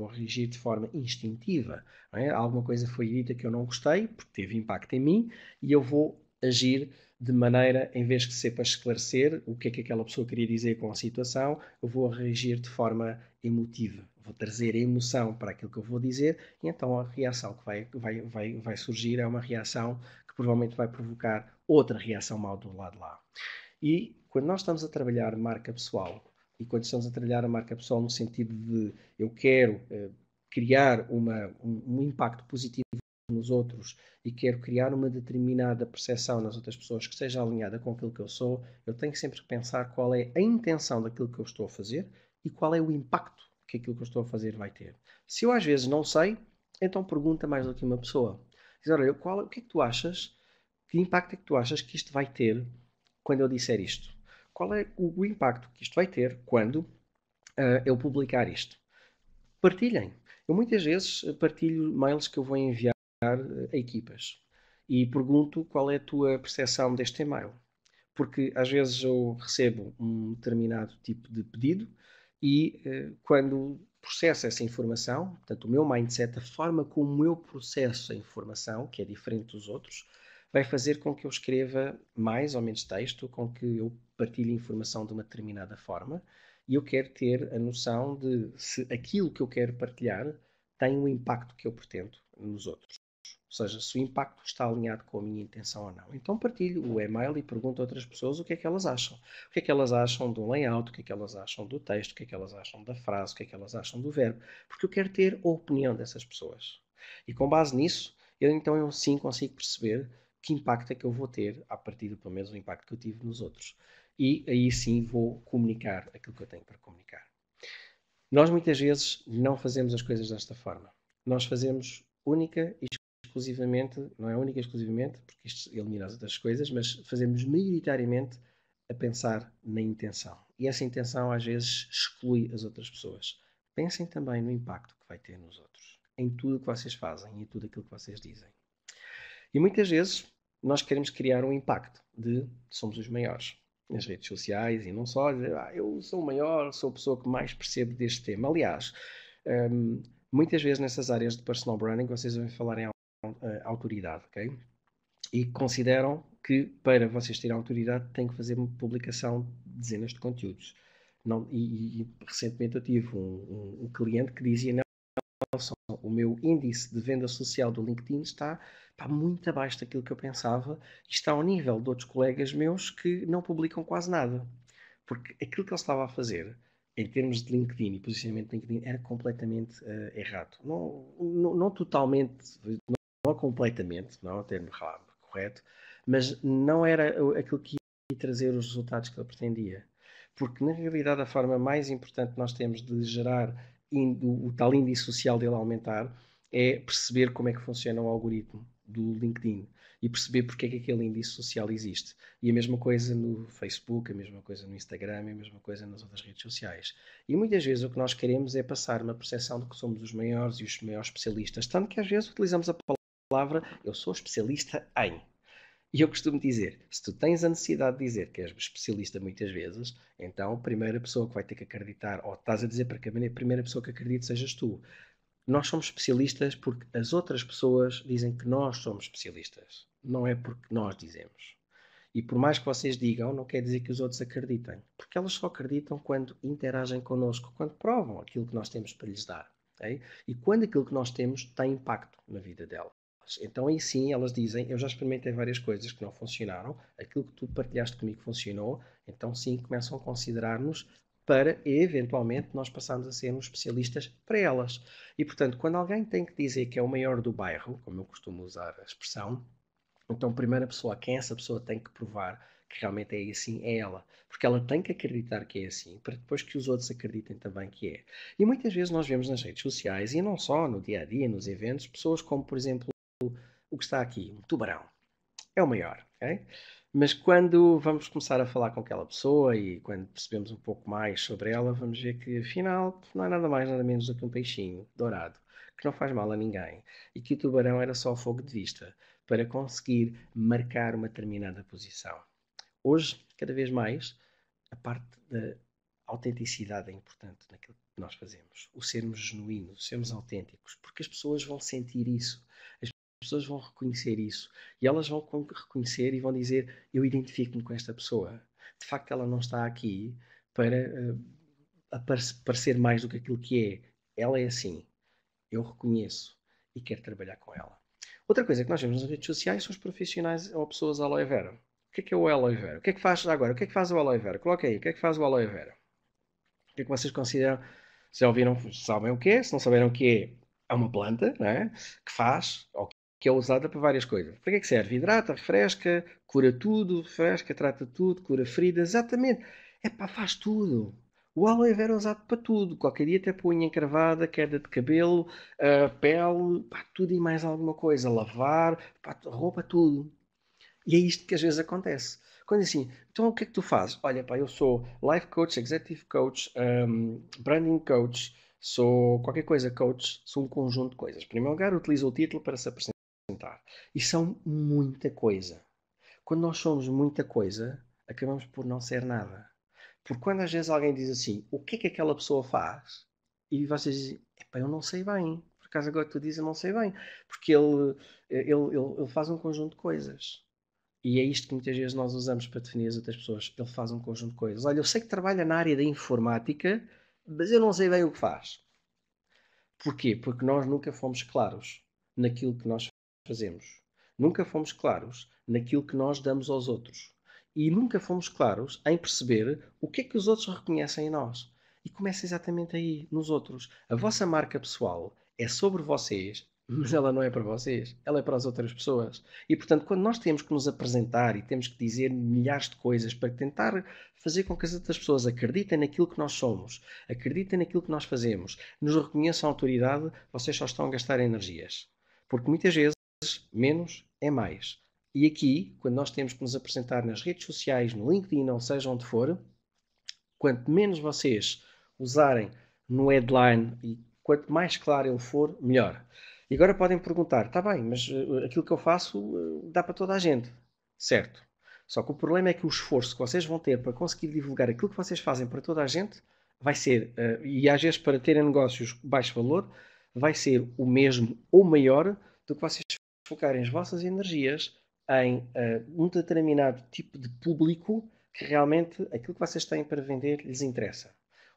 reagir de forma instintiva. É? Alguma coisa foi dita que eu não gostei, porque teve impacto em mim, e eu vou agir de maneira, em vez de ser para esclarecer o que é que aquela pessoa queria dizer com a situação, eu vou reagir de forma emotiva. Vou trazer emoção para aquilo que eu vou dizer, e então a reação que vai, vai, vai, vai surgir é uma reação que provavelmente vai provocar outra reação mal do lado lá. E quando nós estamos a trabalhar marca pessoal, e quando estamos a trabalhar a marca pessoal no sentido de eu quero eh, criar uma, um, um, impacto positivo nos outros e quero criar uma determinada percepção nas outras pessoas que seja alinhada com aquilo que eu sou, eu tenho sempre que pensar qual é a intenção daquilo que eu estou a fazer e qual é o impacto que aquilo que eu estou a fazer vai ter. Se eu às vezes não sei, então pergunta mais do que uma pessoa. Diz, olha, qual, é, o que é que tu achas, que impacto é que tu achas que isto vai ter quando eu disser isto? qual é o, impacto que isto vai ter quando uh, ah, eu publicar isto? Partilhem. Eu muitas vezes ah, partilho mails que eu vou enviar ah, a equipas e pergunto qual é a tua percepção deste e-mail. Porque às vezes eu recebo um determinado tipo de pedido e quando processo essa informação, portanto, o meu mindset, a forma como eu processo a informação, que é diferente dos outros, vai fazer com que eu escreva mais ou menos texto, com que eu partilho informação de uma determinada forma e eu quero ter a noção de se aquilo que eu quero partilhar tem o um impacto que eu pretendo nos outros. Ou seja, se o impacto está alinhado com a minha intenção ou não. Então partilho o e-mail e pergunto a outras pessoas o que é que elas acham. O que é que elas acham do layout, o que é que elas acham do texto, o que é que elas acham da frase, o que é que elas acham do verbo. Porque eu quero ter a opinião dessas pessoas. E com base nisso, eu então eu sim consigo perceber que impacto é que eu vou ter a partir do pelo menos o impacto que eu tive nos outros e aí sim vou comunicar aquilo que eu tenho para comunicar. Nós muitas vezes não fazemos as coisas desta forma. Nós fazemos única e exclusivamente, não é única e exclusivamente, porque isto elimina as outras coisas, mas fazemos maioritariamente a pensar na intenção. E essa intenção às vezes exclui as outras pessoas. Pensem também no impacto que vai ter nos outros, em tudo o que vocês fazem e em tudo aquilo que vocês dizem. E muitas vezes nós queremos criar um impacto de somos os maiores, nas redes sociais e não só, dizer, ah, eu sou o maior, sou a pessoa que mais percebo deste tema. Aliás, um, muitas vezes nessas áreas de personal branding vocês vão falar em eh, autoridade, ok? E consideram que para vocês terem autoridade têm que fazer uma publicação de dezenas de conteúdos. Não, e, e, recentemente eu tive um, um, um cliente que dizia, não, Nelson, o meu índice de venda social do LinkedIn está pá, muito abaixo daquilo que eu pensava e está ao nível de outros colegas meus que não publicam quase nada. Porque aquilo que ele estava a fazer em termos de LinkedIn e posicionamento de LinkedIn era completamente uh, errado. Não, não, não totalmente, não, não, completamente, não é termo errado, correto, mas não era aquilo que ia trazer os resultados que ele pretendia. Porque, na realidade, a forma mais importante que nós temos de gerar o tal índice social dele aumentar é perceber como é que funciona o algoritmo do LinkedIn e perceber porque é que aquele índice social existe. E a mesma coisa no Facebook, a mesma coisa no Instagram, a mesma coisa nas outras redes sociais. E muitas vezes o que nós queremos é passar uma percepção de que somos os maiores e os maiores especialistas, tanto que às vezes utilizamos a palavra eu sou especialista em. E eu costumo dizer: se tu tens a necessidade de dizer que és especialista muitas vezes, então a primeira pessoa que vai ter que acreditar, ou estás a dizer para que a primeira pessoa que acredite sejas tu. Nós somos especialistas porque as outras pessoas dizem que nós somos especialistas, não é porque nós dizemos. E por mais que vocês digam, não quer dizer que os outros acreditem, porque elas só acreditam quando interagem connosco, quando provam aquilo que nós temos para lhes dar. Okay? E quando aquilo que nós temos tem impacto na vida delas. Então aí sim elas dizem: Eu já experimentei várias coisas que não funcionaram, aquilo que tu partilhaste comigo funcionou, então sim começam a considerar-nos para eventualmente nós passarmos a sermos especialistas para elas. E portanto, quando alguém tem que dizer que é o maior do bairro, como eu costumo usar a expressão, então primeira pessoa a quem essa pessoa tem que provar que realmente é assim é ela, porque ela tem que acreditar que é assim, para depois que os outros acreditem também que é. E muitas vezes nós vemos nas redes sociais e não só no dia a dia, nos eventos, pessoas como, por exemplo, o que está aqui, um tubarão, é o maior, ok? Mas quando vamos começar a falar com aquela pessoa e quando percebemos um pouco mais sobre ela, vamos ver que afinal não é nada mais, nada menos do que um peixinho dourado, que não faz mal a ninguém e que o tubarão era só fogo de vista para conseguir marcar uma determinada posição. Hoje, cada vez mais, a parte da autenticidade é importante naquilo que nós fazemos, o sermos genuínos, sermos autênticos, porque as pessoas vão sentir isso pessoas vão reconhecer isso. E elas vão reconhecer e vão dizer: Eu identifico-me com esta pessoa. De facto, ela não está aqui para uh, parecer mais do que aquilo que é. Ela é assim. Eu reconheço e quero trabalhar com ela. Outra coisa que nós vemos nas redes sociais são os profissionais ou pessoas aloe vera. O que é, que é o aloe vera? O que é que faz agora? O que é que faz o aloe vera? Coloca aí, o que é que faz o aloe vera? O que é que vocês consideram? Se já ouviram, sabem o que é? Se não souberam o que é, é uma planta né que faz, ou que é usada para várias coisas. Para que é que serve? Hidrata, refresca, cura tudo, refresca, trata tudo, cura feridas, exatamente. É pá, faz tudo. O aloe vera é usado para tudo. Qualquer dia até punha encravada, queda de cabelo, uh, pele, pá, tudo e mais alguma coisa. Lavar, pá, roupa, tudo. E é isto que às vezes acontece. Quando é assim, então o que é que tu fazes? Olha, pá, eu sou life coach, executive coach, um, ehm, branding coach, sou qualquer coisa coach, sou um conjunto de coisas. Em primeiro lugar, utiliza o título para se apresentar. E são muita coisa. Quando nós somos muita coisa, acabamos por não ser nada. Porque quando às vezes alguém diz assim, o que é que aquela pessoa faz? E vocês dizem, eu não sei bem. Por acaso agora tu dizes, eu não sei bem. Porque ele, ele, ele, ele faz um conjunto de coisas. E é isto que muitas vezes nós usamos para definir as outras pessoas. Ele faz um conjunto de coisas. Olha, eu sei que trabalha na área da informática, mas eu não sei bem o que faz. Porquê? Porque nós nunca fomos claros naquilo que nós fazemos. Nunca fomos claros naquilo que nós damos aos outros. E nunca fomos claros em perceber o que é que os outros reconhecem em nós. E começa exatamente aí, nos outros. A vossa marca pessoal é sobre vocês, mas ela não é para vocês, ela é para as outras pessoas. E portanto, quando nós temos que nos apresentar e temos que dizer milhares de coisas para tentar fazer com que as outras pessoas acreditem naquilo que nós somos, acreditem naquilo que nós fazemos, nos reconheçam a autoridade, vocês só estão a gastar energias. Porque muitas vezes vezes menos é mais. E aqui, quando nós temos que nos apresentar nas redes sociais, no LinkedIn, ou seja onde for, quanto menos vocês usarem no headline e quanto mais claro ele for, melhor. E agora podem perguntar: está bem, mas eh, aquilo que eu faço eh, dá para toda a gente, certo? Só que o problema é que o esforço que vocês vão ter para conseguir divulgar aquilo que vocês fazem para toda a gente vai ser, eh, e às vezes para terem negócios baixo valor, vai ser o mesmo ou maior do que vocês focarem as vossas energias em uh, um determinado tipo de público que realmente aquilo que vocês têm para vender lhes interessa.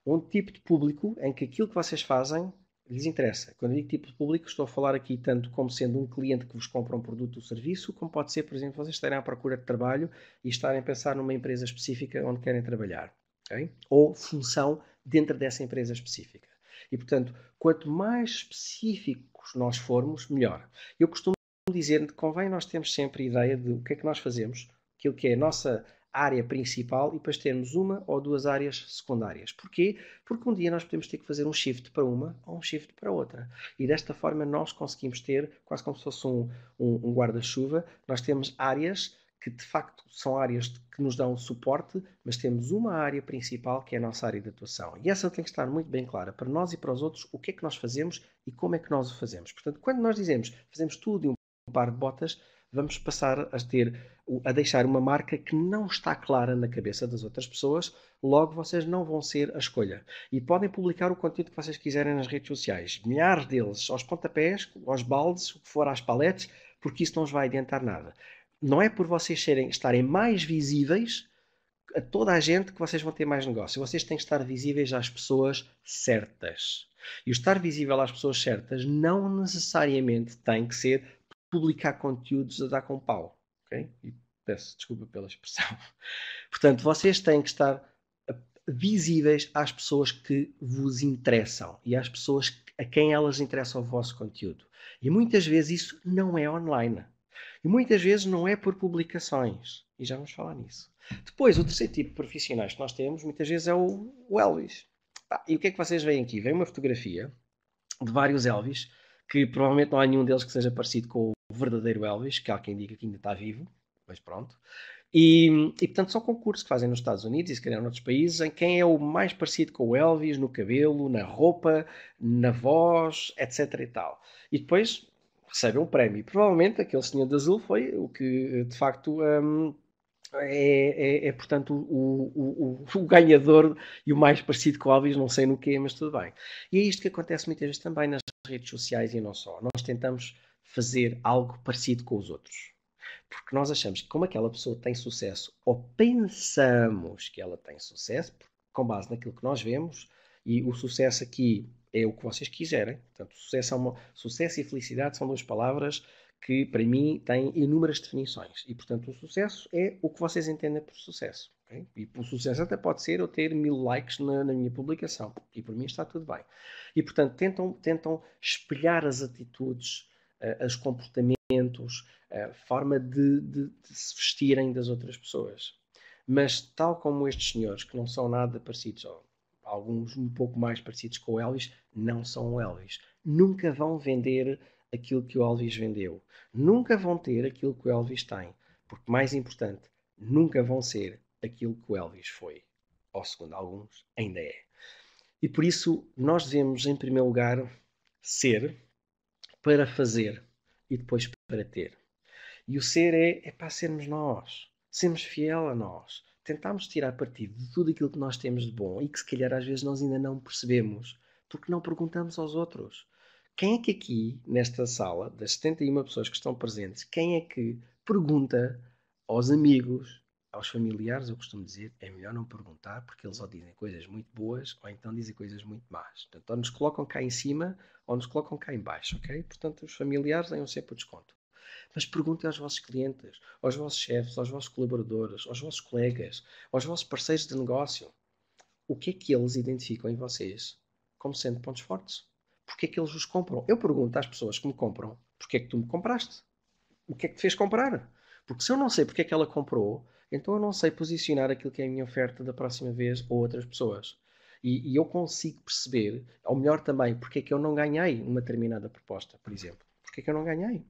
Um tipo de público em que aquilo que vocês fazem lhes interessa. Quando eu digo tipo de público, estou a falar aqui tanto como sendo um cliente que vos compra um produto ou serviço, como pode ser, por exemplo, vocês estarem à procura de trabalho e estarem a pensar numa empresa específica onde querem trabalhar. Okay? Ou função dentro dessa empresa específica. E, portanto, quanto mais específicos nós formos, melhor. Eu costumo dizer, convém nós termos sempre a ideia de o que é que nós fazemos, aquilo que é a nossa área principal e depois termos uma ou duas áreas secundárias. Porquê? Porque um dia nós podemos ter que fazer um shift para uma ou um shift para outra. E desta forma nós conseguimos ter, quase como se fosse um, um, um guarda-chuva, nós temos áreas que de facto são áreas que nos dão suporte, mas temos uma área principal que é a nossa área de atuação. E essa tem que estar muito bem clara para nós e para os outros o que é que nós fazemos e como é que nós o fazemos. Portanto, quando nós dizemos fazemos tudo e um par de botas, vamos passar a ter a deixar uma marca que não está clara na cabeça das outras pessoas, logo vocês não vão ser a escolha. E podem publicar o conteúdo que vocês quiserem nas redes sociais, milhares deles, aos pontapés, aos baldes, o que for às paletes, porque isso não os vai adiantar nada. Não é por vocês serem, estarem mais visíveis a toda a gente que vocês vão ter mais negócio. Vocês têm que estar visíveis às pessoas certas. E o estar visível às pessoas certas não necessariamente tem que ser publicar conteúdos a dar com pau. ok? E peço desculpa pela expressão. Portanto, vocês têm que estar visíveis às pessoas que vos interessam e às pessoas a quem elas interessam o vosso conteúdo. E muitas vezes isso não é online. E muitas vezes não é por publicações. E já vamos falar nisso. Depois, o terceiro tipo de profissionais que nós temos, muitas vezes, é o, Elvis. e o que é que vocês veem aqui? Vem uma fotografia de vários Elvis, que provavelmente não há nenhum deles que seja parecido com o verdadeiro Elvis, que há quem diga que ainda está vivo, mas pronto. E, e, portanto são concursos que fazem nos Estados Unidos e se calhar noutros países em quem é o mais parecido com o Elvis no cabelo, na roupa, na voz, etc e tal. E depois recebem um prémio. provavelmente aquele senhor de azul foi o que de facto um, é, é, é, portanto o, o, o, ganhador e o mais parecido com o Elvis, não sei no quê, mas tudo bem. E é isto que acontece muitas vezes também nas redes sociais e não só. Nós tentamos fazer algo parecido com os outros. Porque nós achamos que, como aquela pessoa tem sucesso, ou pensamos que ela tem sucesso, com base naquilo que nós vemos, e o sucesso aqui é o que vocês quiserem. Portanto, sucesso, é uma, sucesso e felicidade são duas palavras que, para mim, têm inúmeras definições. E, portanto, o sucesso é o que vocês entendem por sucesso. Okay? E o sucesso até pode ser eu ter mil likes na, na minha publicação. E, por mim, está tudo bem. E, portanto, tentam, tentam espelhar as atitudes eh, os comportamentos, a forma de, de, de se vestirem das outras pessoas. Mas, tal como estes senhores, que não são nada parecidos, ou alguns um pouco mais parecidos com o Elvis, não são o Elvis. Nunca vão vender aquilo que o Elvis vendeu. Nunca vão ter aquilo que o Elvis tem. Porque, mais importante, nunca vão ser aquilo que o Elvis foi. Ou, segundo alguns, ainda é. E por isso, nós devemos, em primeiro lugar, ser para fazer e depois para ter. E o ser é, é para sermos nós, sermos fiel a nós, tentarmos tirar partido de tudo aquilo que nós temos de bom e que se calhar às vezes nós ainda não percebemos porque não perguntamos aos outros. Quem é que aqui, nesta sala, das 71 pessoas que estão presentes, quem é que pergunta aos amigos, aos familiares eu costumo dizer é melhor não perguntar porque eles ou dizem coisas muito boas ou então dizem coisas muito más. Portanto, ou nos colocam cá em cima ou nos colocam cá em baixo, ok? Portanto, os familiares ganham sempre o desconto. Mas perguntem aos vossos clientes, aos vossos chefes, aos vossos colaboradores, aos vossos colegas, aos vossos parceiros de negócio. O que é que eles identificam em vocês como sendo pontos fortes? que é que eles os compram? Eu pergunto às pessoas que me compram, que é que tu me compraste? O que é que te fez comprar? Porque se eu não sei porque é que ela comprou, então eu não sei posicionar aquilo que é a minha oferta da próxima vez ou outras pessoas. E, e, eu consigo perceber, ou melhor também, porque é que eu não ganhei uma determinada proposta, por exemplo. Porque é que eu não ganhei?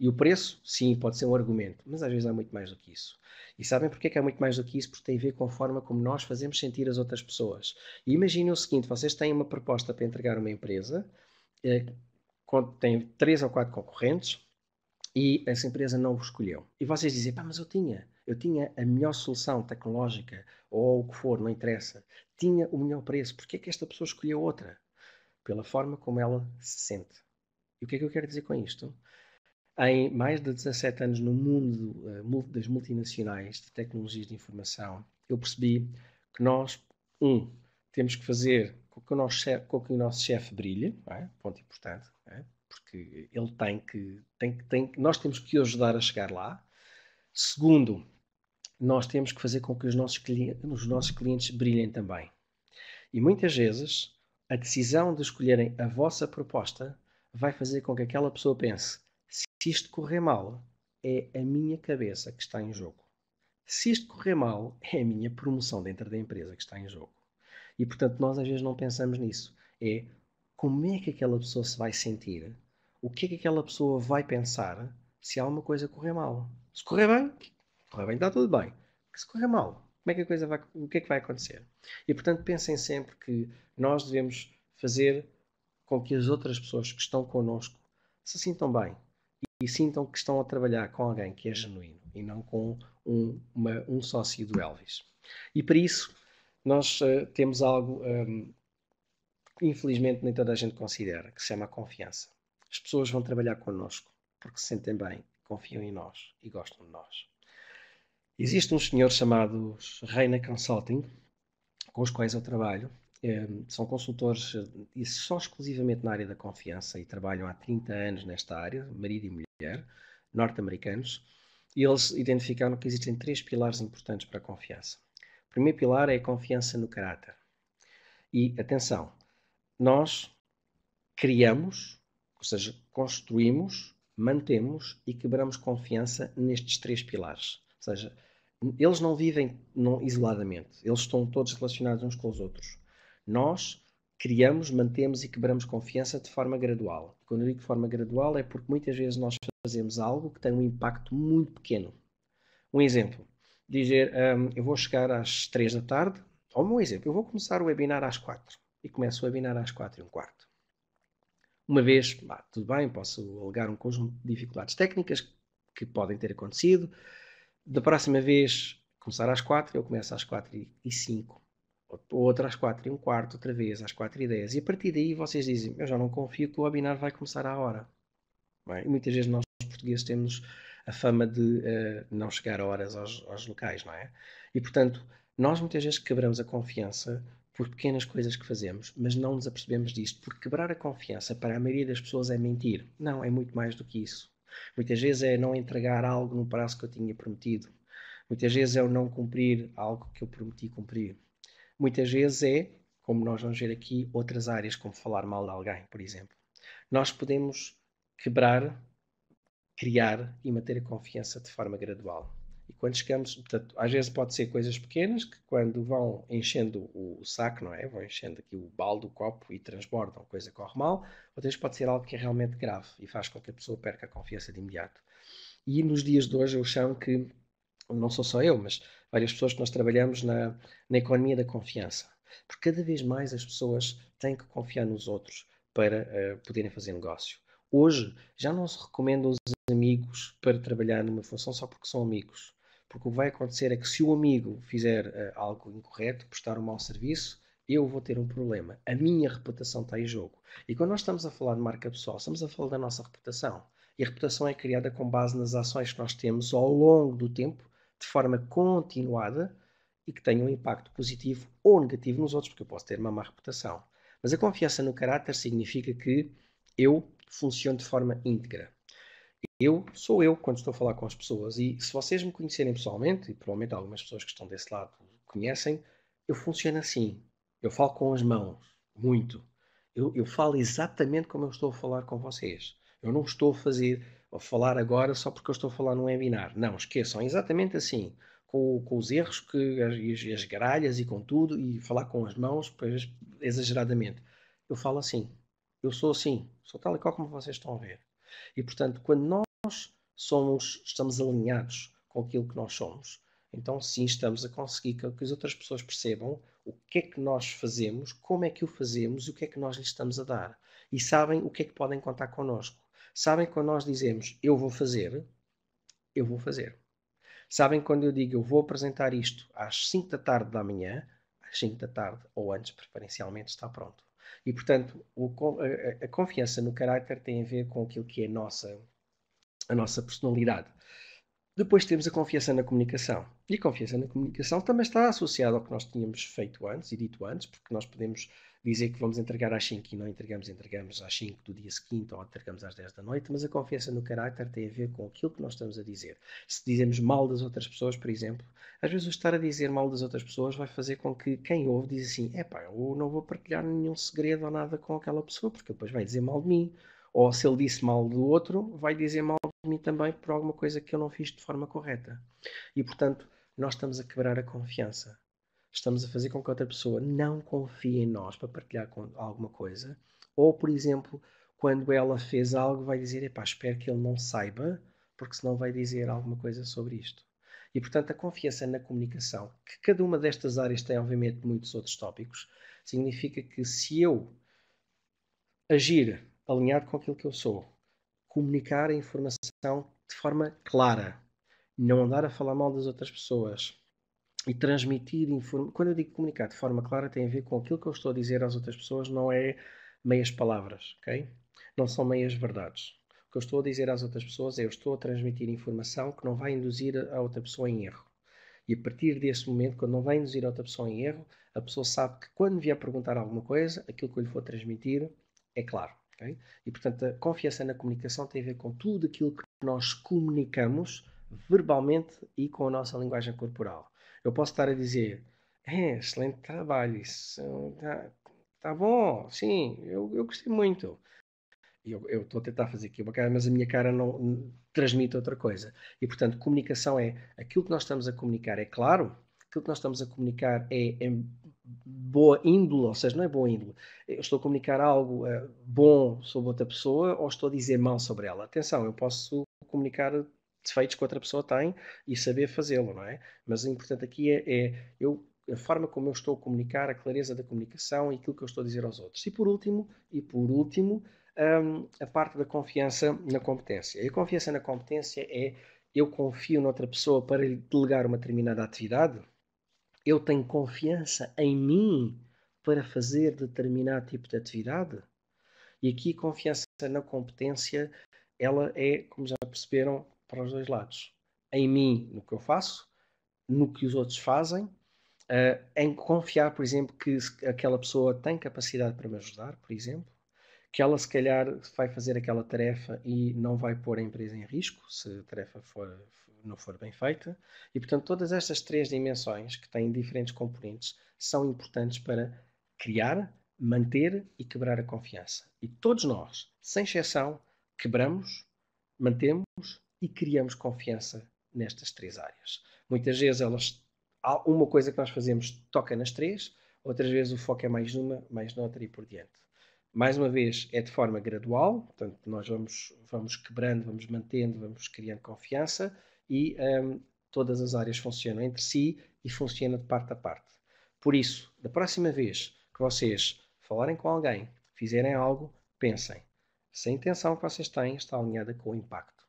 E o preço, sim, pode ser um argumento, mas às vezes há muito mais do que isso. E sabem porque é que há muito mais do que isso? Porque tem a ver com a forma como nós fazemos sentir as outras pessoas. E imaginem o seguinte: vocês têm uma proposta para entregar uma empresa, eh, tem três ou quatro concorrentes, e essa empresa não vos escolheu. E vocês dizem, pá, mas eu tinha eu tinha a melhor solução tecnológica ou o que for, não interessa, tinha o melhor preço, porque é que esta pessoa escolheu outra? Pela forma como ela se sente. E o que é que eu quero dizer com isto? Em mais de 17 anos no mundo eh, das multinacionais de tecnologias de informação, eu percebi que nós, um, temos que fazer com que o nosso chefe, com que o nosso chefe brilhe, é? ponto importante, é? porque ele tem que, tem que, tem que, nós temos que o ajudar a chegar lá, Segundo, nós temos que fazer com que os nossos, clientes, os nossos clientes brilhem também. E muitas vezes, a decisão de escolherem a vossa proposta vai fazer com que aquela pessoa pense: se isto correr mal, é a minha cabeça que está em jogo. Se isto correr mal, é a minha promoção dentro da empresa que está em jogo. E portanto, nós às vezes não pensamos nisso. É como é que aquela pessoa se vai sentir, o que é que aquela pessoa vai pensar se há uma coisa correr mal. Se correr bem, correr bem, está tudo bem. Se correr mal, como é que a coisa vai, o que é que vai acontecer? E portanto pensem sempre que nós devemos fazer com que as outras pessoas que estão connosco se sintam bem e, e sintam que estão a trabalhar com alguém que é genuíno e não com um, uma, um sócio do Elvis. E para isso nós uh, temos algo um, ehm, infelizmente nem toda a gente considera, que se chama confiança. As pessoas vão trabalhar connosco porque se sentem bem, confiam em nós e gostam de nós. Existe um senhor chamado Reina Consulting, com os quais eu trabalho. Ehm, são consultores e eh, só exclusivamente na área da confiança e trabalham há 30 anos nesta área, marido e mulher, norte-americanos. E eles identificaram que existem três pilares importantes para a confiança. O primeiro pilar é a confiança no caráter. E atenção, nós criamos, ou seja, construímos mantemos e quebramos confiança nestes três pilares. Ou seja, eles não vivem não, isoladamente, eles estão todos relacionados uns com os outros. Nós criamos, mantemos e quebramos confiança de forma gradual. Quando eu digo de forma gradual é porque muitas vezes nós fazemos algo que tem um impacto muito pequeno. Um exemplo, dizer um, eu vou chegar às 3 da tarde, ou um exemplo, eu vou começar o webinar às 4 e começo o webinar às 4 e um quarto. Uma vez, bah, tudo bem, posso alegar um conjunto de dificuldades técnicas que podem ter acontecido. Da próxima vez, começar às quatro, eu começo às quatro e cinco. Outra às quatro e um quarto, outra vez às quatro e dez. E a partir daí vocês dizem, eu já não confio que o webinar vai começar à hora. Bem, é? muitas vezes nós portugueses temos a fama de uh, não chegar a horas aos, aos, locais, não é? E portanto, nós muitas vezes quebramos a confiança por pequenas coisas que fazemos, mas não nos apercebemos disto, porque quebrar a confiança para a maioria das pessoas é mentir. Não, é muito mais do que isso. Muitas vezes é não entregar algo no prazo que eu tinha prometido. Muitas vezes é o não cumprir algo que eu prometi cumprir. Muitas vezes é, como nós vamos ver aqui, outras áreas, como falar mal de alguém, por exemplo. Nós podemos quebrar, criar e manter a confiança de forma gradual. Quando chegamos, portanto, às vezes pode ser coisas pequenas que quando vão enchendo o saco, não é? Vão enchendo aqui o balde, o copo e transbordam, coisa corre mal. Outras pode ser algo que é realmente grave e faz com que a pessoa perca a confiança de imediato. E nos dias de hoje eu chamo que, não sou só eu, mas várias pessoas que nós trabalhamos na, na economia da confiança. Porque cada vez mais as pessoas têm que confiar nos outros para uh, poderem fazer negócio. Hoje já não se recomendam os amigos para trabalhar numa função só porque são amigos. Porque o que vai acontecer é que se o amigo fizer uh, algo incorreto, prestar um mau serviço, eu vou ter um problema. A minha reputação está em jogo. E quando nós estamos a falar de marca pessoal, estamos a falar da nossa reputação. E a reputação é criada com base nas ações que nós temos ao longo do tempo, de forma continuada e que tenham um impacto positivo ou negativo nos outros, porque eu posso ter uma má reputação. Mas a confiança no caráter significa que eu funciono de forma íntegra eu sou eu quando estou a falar com as pessoas. E se vocês me conhecerem pessoalmente, e provavelmente algumas pessoas que estão desse lado conhecem, eu funciono assim. Eu falo com as mãos, muito. Eu, eu falo exatamente como eu estou a falar com vocês. Eu não estou a fazer, a falar agora só porque eu estou a falar num webinar. Não, esqueçam, é exatamente assim. Com, com os erros que, as, as gralhas e com tudo, e falar com as mãos, pois, exageradamente. Eu falo assim. Eu sou assim. Sou tal e qual como vocês estão a ver. E portanto, quando nós nós somos, estamos alinhados com aquilo que nós somos. Então, sim, estamos a conseguir que as outras pessoas percebam o que é que nós fazemos, como é que o fazemos e o que é que nós lhes estamos a dar. E sabem o que é que podem contar connosco. Sabem quando nós dizemos eu vou fazer, eu vou fazer. Sabem quando eu digo eu vou apresentar isto às 5 da tarde da manhã, às 5 da tarde ou antes, preferencialmente, está pronto. E, portanto, a confiança no caráter tem a ver com aquilo que é nossa a nossa personalidade. Depois temos a confiança na comunicação. E a confiança na comunicação também está associada ao que nós tínhamos feito antes e dito antes, porque nós podemos dizer que vamos entregar às 5 e não entregamos, entregamos às 5 do dia seguinte ou entregamos às 10 da noite, mas a confiança no caráter tem a ver com aquilo que nós estamos a dizer. Se dizemos mal das outras pessoas, por exemplo, às vezes o estar a dizer mal das outras pessoas vai fazer com que quem ouve diz assim, é eu não vou partilhar nenhum segredo ou nada com aquela pessoa, porque depois vai dizer mal de mim, ou se ele disse mal do outro, vai dizer mal de mim também por alguma coisa que eu não fiz de forma correta. E portanto, nós estamos a quebrar a confiança. Estamos a fazer com que outra pessoa não confie em nós para partilhar com alguma coisa. Ou, por exemplo, quando ela fez algo, vai dizer: epá, espero que ele não saiba, porque senão vai dizer alguma coisa sobre isto. E, portanto, a confiança na comunicação, que cada uma destas áreas tem, obviamente, muitos outros tópicos, significa que se eu agir alinhado com aquilo que eu sou. Comunicar a informação de forma clara. Não andar a falar mal das outras pessoas. E transmitir informação. Quando eu digo comunicar de forma clara, tem a ver com aquilo que eu estou a dizer às outras pessoas, não é meias palavras, ok? Não são meias verdades. O que eu estou a dizer às outras pessoas é eu estou a transmitir informação que não vai induzir a outra pessoa em erro. E a partir desse momento, quando não vai induzir a outra pessoa em erro, a pessoa sabe que quando vier perguntar alguma coisa, aquilo que eu lhe for transmitir é claro. Okay? E, portanto, a confiança na comunicação tem a ver com tudo aquilo que nós comunicamos verbalmente e com a nossa linguagem corporal. Eu posso estar a dizer: é, excelente trabalho, isso tá, tá bom, sim, eu, eu gostei muito. Eu estou a tentar fazer aqui uma cara, mas a minha cara não transmite outra coisa. E, portanto, comunicação é aquilo que nós estamos a comunicar é claro, aquilo que nós estamos a comunicar é, é boa índole, ou seja, não é boa índole. Eu estou a comunicar algo uh, bom sobre outra pessoa ou estou a dizer mal sobre ela. Atenção, eu posso comunicar defeitos que outra pessoa tem e saber fazê-lo, não é? Mas o importante aqui é, é eu, a forma como eu estou a comunicar, a clareza da comunicação e aquilo que eu estou a dizer aos outros. E por último, e por último, um, a parte da confiança na competência. E a confiança na competência é eu confio noutra pessoa para lhe delegar uma determinada atividade, eu tenho confiança em mim para fazer determinado tipo de atividade? E aqui confiança na competência, ela é, como já perceberam, para os dois lados. Em mim, no que eu faço, no que os outros fazem, eh, em confiar, por exemplo, que aquela pessoa tem capacidade para me ajudar, por exemplo, que ela se calhar vai fazer aquela tarefa e não vai pôr a empresa em risco se a tarefa for, não for bem feita. E portanto, todas estas três dimensões que têm diferentes componentes são importantes para criar, manter e quebrar a confiança. E todos nós, sem exceção, quebramos, mantemos e criamos confiança nestas três áreas. Muitas vezes elas há uma coisa que nós fazemos toca nas três, outras vezes o foco é mais numa, mais noutra e por diante. Mais uma vez, é de forma gradual, portanto, nós vamos, vamos quebrando, vamos mantendo, vamos criando confiança e um, todas as áreas funcionam entre si e funcionam de parte a parte. Por isso, da próxima vez que vocês falarem com alguém, fizerem algo, pensem se a intenção que vocês têm está alinhada com o impacto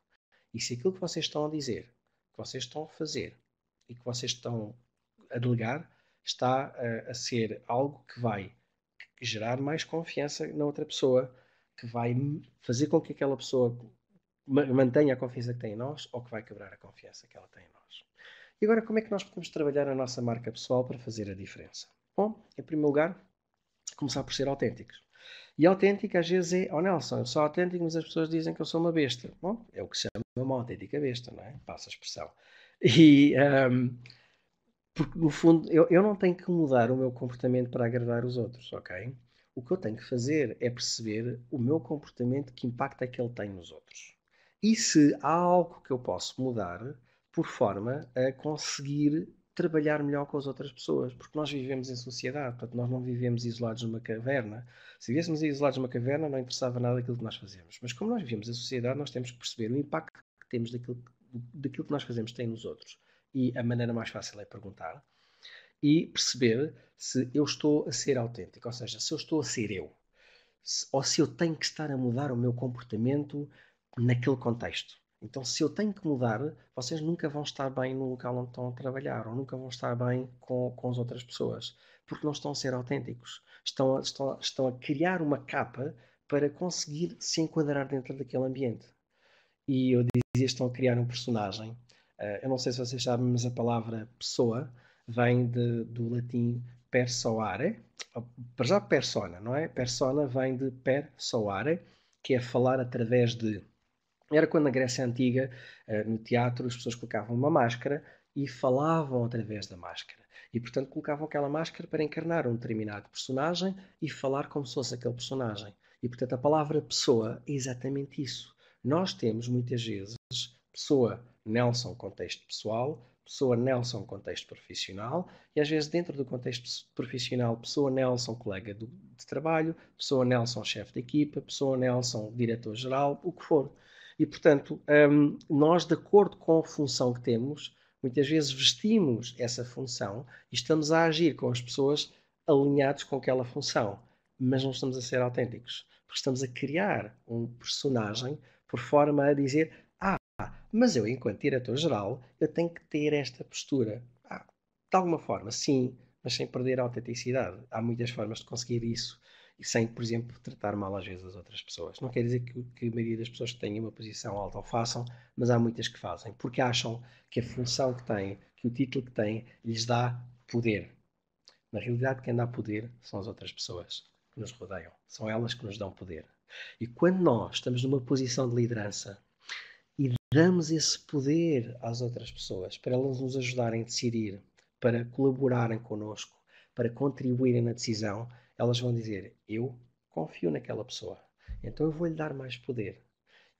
e se aquilo que vocês estão a dizer, que vocês estão a fazer e que vocês estão a delegar está a, hum, a ser algo que vai que gerar mais confiança na outra pessoa, que vai fazer com que aquela pessoa mantenha a confiança que tem em nós ou que vai quebrar a confiança que ela tem em nós. E agora, como é que nós podemos trabalhar a nossa marca pessoal para fazer a diferença? Bom, em primeiro lugar, começar por ser autênticos. E autêntico às vezes é, oh Nelson, eu sou autêntico, mas as pessoas dizem que eu sou uma besta. Bom, é o que se chama uma autêntica besta, não é? Passa a expressão. E. Um, porque, no fundo, eu, eu não tenho que mudar o meu comportamento para agradar os outros, ok? O que eu tenho que fazer é perceber o meu comportamento, que impacto é que ele tem nos outros. E se há algo que eu posso mudar por forma a conseguir trabalhar melhor com as outras pessoas, porque nós vivemos em sociedade, portanto, nós não vivemos isolados numa caverna. Se vivêssemos isolados numa caverna, não interessava nada aquilo que nós fazemos. Mas como nós vivemos em sociedade, nós temos que perceber o impacto que temos daquilo, daquilo que nós fazemos tem nos outros e a maneira mais fácil é perguntar e perceber se eu estou a ser autêntico, ou seja, se eu estou a ser eu, se, ou se eu tenho que estar a mudar o meu comportamento naquele contexto. Então, se eu tenho que mudar, vocês nunca vão estar bem no local onde estão a trabalhar, ou nunca vão estar bem com, com as outras pessoas, porque não estão a ser autênticos. Estão a, estão, a, estão a criar uma capa para conseguir se enquadrar dentro daquele ambiente. E eu dizia, estão a criar um personagem eh, eu não sei se vocês sabem, mas a palavra pessoa vem de, do latim persoare, para já persona, não é? Persona vem de persoare, que é falar através de. Era quando na Grécia Antiga, eh, no teatro, as pessoas colocavam uma máscara e falavam através da máscara. E, portanto, colocavam aquela máscara para encarnar um determinado personagem e falar como se fosse aquele personagem. E, portanto, a palavra pessoa é exatamente isso. Nós temos, muitas vezes, pessoa Nelson, contexto pessoal, pessoa Nelson, contexto profissional, e às vezes dentro do contexto profissional, pessoa Nelson, colega do, de trabalho, pessoa Nelson, chefe de equipa, pessoa Nelson, diretor-geral, o que for. E, portanto, um, nós, de acordo com a função que temos, muitas vezes vestimos essa função e estamos a agir com as pessoas alinhados com aquela função, mas não estamos a ser autênticos, porque estamos a criar um personagem por forma a dizer mas eu, enquanto diretor-geral, eu tenho que ter esta postura. Ah, de alguma forma, sim, mas sem perder a autenticidade. Há muitas formas de conseguir isso e sem, por exemplo, tratar mal às vezes as outras pessoas. Não quer dizer que, que a maioria das pessoas que têm uma posição alta o façam, mas há muitas que fazem, porque acham que a função que têm, que o título que têm, lhes dá poder. Na realidade, quem dá poder são as outras pessoas que nos rodeiam, são elas que nos dão poder. E quando nós estamos numa posição de liderança, damos esse poder às outras pessoas para elas nos ajudarem a decidir, para colaborarem connosco, para contribuírem na decisão, elas vão dizer: Eu confio naquela pessoa, então eu vou-lhe dar mais poder.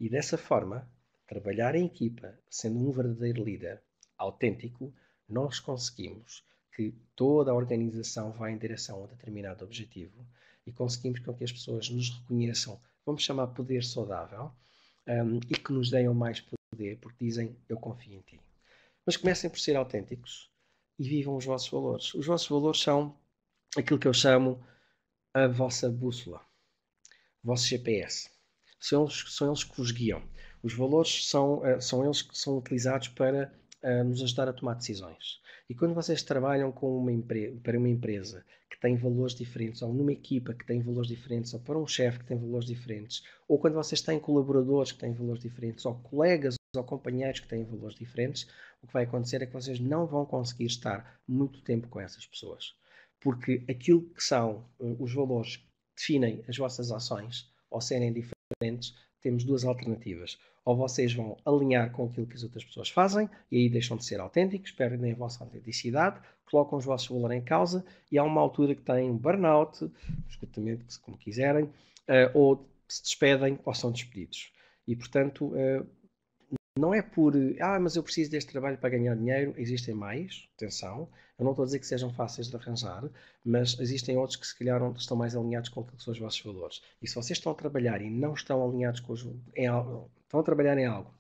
E dessa forma, trabalhar em equipa, sendo um verdadeiro líder autêntico, nós conseguimos que toda a organização vá em direção a um determinado objetivo e conseguimos com que as pessoas nos reconheçam, vamos chamar poder saudável, um, e que nos deem mais poder dê, porque dizem eu confio em ti. Mas comecem por ser autênticos e vivam os vossos valores. Os vossos valores são aquilo que eu chamo a vossa bússola, o vosso GPS. São eles, são eles que vos guiam. Os valores são, eh, são eles que são utilizados para eh, nos ajudar a tomar decisões. E quando vocês trabalham com uma para uma empresa que tem valores diferentes, ou numa equipa que tem valores diferentes, ou para um chefe que tem valores diferentes, ou quando vocês têm colaboradores que têm valores diferentes, ou colegas ou companheiros que têm valores diferentes, o que vai acontecer é que vocês não vão conseguir estar muito tempo com essas pessoas. Porque aquilo que são eh, os valores que definem as vossas ações, ou serem diferentes, temos duas alternativas. Ou vocês vão alinhar com aquilo que as outras pessoas fazem, e aí deixam de ser autênticos, perdem a vossa autenticidade, colocam os vossos valores em causa, e há uma altura que têm burnout, escutamento, como quiserem, eh, ou se despedem ou são despedidos. E, portanto, eh, não é por, ah, mas eu preciso deste trabalho para ganhar dinheiro, existem mais, atenção, eu não estou a dizer que sejam fáceis de arranjar, mas existem outros que se calhar estão mais alinhados com aquilo que são os vossos valores. E se vocês estão a trabalhar e não estão alinhados com os, em algo, estão a trabalhar em algo,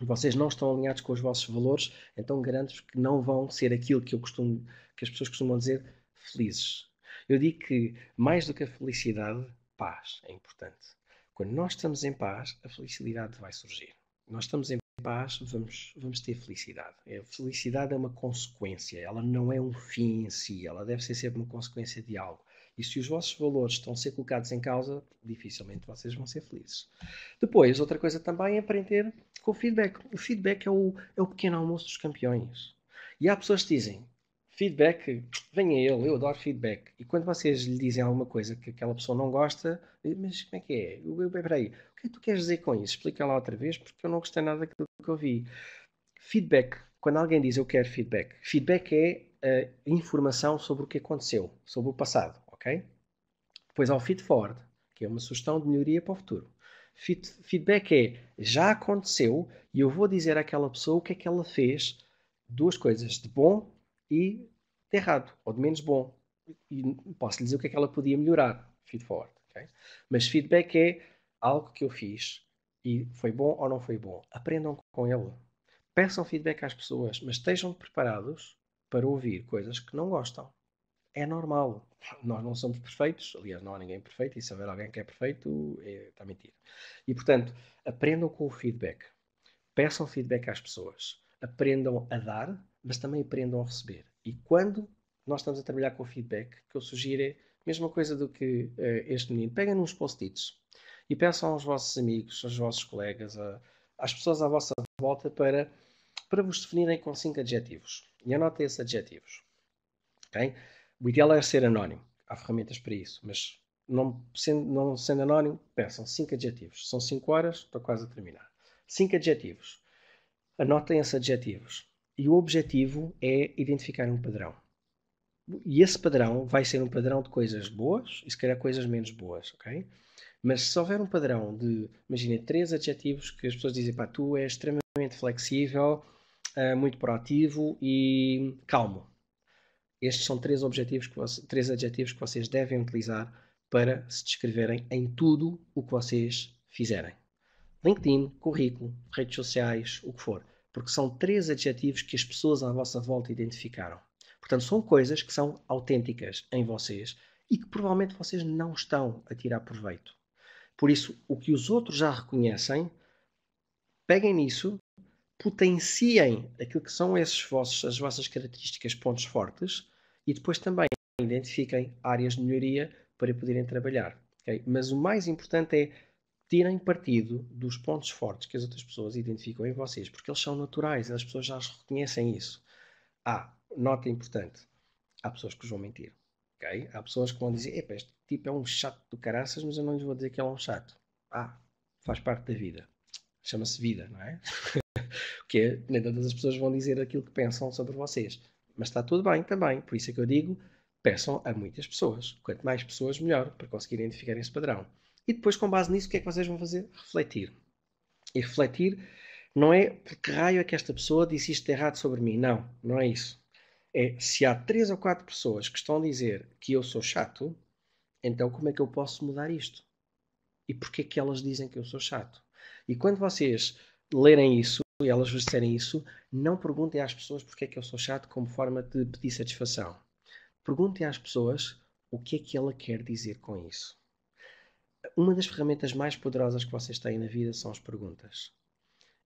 e vocês não estão alinhados com os vossos valores, então garanto-vos que não vão ser aquilo que eu costumo, que as pessoas costumam dizer, felizes. Eu digo que mais do que a felicidade, paz é importante. Quando nós estamos em paz, a felicidade vai surgir. Nós estamos em paz, vamos, vamos ter felicidade. A é, felicidade é uma consequência, ela não é um fim em si, ela deve ser sempre uma consequência de algo. E se os vossos valores estão a ser colocados em causa, dificilmente vocês vão ser felizes. Depois, outra coisa também é aprender com o feedback. O feedback é o, é o pequeno almoço dos campeões. E há pessoas que dizem: Feedback, venha ele, eu adoro feedback. E quando vocês lhe dizem alguma coisa que aquela pessoa não gosta, eh, mas como é que é? Eu, eu, peraí, o que é que tu queres dizer com isso? Explica lá outra vez, porque eu não gostei nada daquilo que eu vi. Feedback, quando alguém diz eu quero feedback, feedback é uh, informação sobre o que aconteceu, sobre o passado, ok? Depois há o feed forward, que é uma sugestão de melhoria para o futuro. Feed, feedback é já aconteceu e eu vou dizer àquela pessoa o que é que ela fez, duas coisas, de bom e de errado, ou de menos bom. E posso lhe dizer o que é que ela podia melhorar, feed forward. Okay? Mas feedback é algo que eu fiz e foi bom ou não foi bom. Aprendam com ele. Peçam feedback às pessoas, mas estejam preparados para ouvir coisas que não gostam. É normal. Nós não somos perfeitos. Aliás, não há ninguém perfeito. E se houver alguém que é perfeito, é, está mentira. E, portanto, aprendam com o feedback. Peçam feedback às pessoas. Aprendam a dar mas também aprendam a receber. E quando nós estamos a trabalhar com o feedback, que eu sugiro é a mesma coisa do que uh, este menino. Peguem nos post-its e peçam aos vossos amigos, aos vossos colegas, a, às pessoas à vossa volta para, para vos definirem com cinco adjetivos. E anotem esses adjetivos. Okay? O ideal é ser anónimo. Há ferramentas para isso, mas não sendo, não sendo anónimo, peçam cinco adjetivos. São cinco horas, estou quase a terminar. Cinco adjetivos. Anotem esses adjetivos e o objetivo é identificar um padrão. E esse padrão vai ser um padrão de coisas boas e se calhar coisas menos boas, ok? Mas se houver um padrão de, imagina, três adjetivos que as pessoas dizem, para tu és extremamente flexível, ah, muito proativo e calmo. Estes são três, objetivos que três adjetivos que vocês devem utilizar para se descreverem em tudo o que vocês fizerem. LinkedIn, currículo, redes sociais, o que for porque são três adjetivos que as pessoas à vossa volta identificaram. Portanto, são coisas que são autênticas em vocês e que provavelmente vocês não estão a tirar proveito. Por isso, o que os outros já reconhecem, peguem nisso, potenciem aquilo que são esses vossos, as vossas características, pontos fortes, e depois também identifiquem áreas de melhoria para poderem trabalhar. Okay? Mas o mais importante é tirem partido dos pontos fortes que as outras pessoas identificam em vocês, porque eles são naturais, as pessoas já reconhecem isso. Ah, nota importante: há pessoas que os vão mentir. ok Há pessoas que vão dizer: Epa, este tipo é um chato do caraças, mas eu não lhes vou dizer que ele é um chato. Ah, faz parte da vida. Chama-se vida, não é? Porque nem todas as pessoas vão dizer aquilo que pensam sobre vocês. Mas está tudo bem também. Por isso é que eu digo: peçam a muitas pessoas. Quanto mais pessoas, melhor, para conseguir identificar esse padrão. E depois, com base nisso, o que é que vocês vão fazer? Refletir. E refletir não é porque raio é que esta pessoa disse isto errado sobre mim. Não, não é isso. É se há três ou quatro pessoas que estão a dizer que eu sou chato, então como é que eu posso mudar isto? E porquê é que elas dizem que eu sou chato? E quando vocês lerem isso e elas vos disserem isso, não perguntem às pessoas porquê é que eu sou chato como forma de pedir satisfação. Perguntem às pessoas o que é que ela quer dizer com isso uma das ferramentas mais poderosas que vocês têm na vida são as perguntas.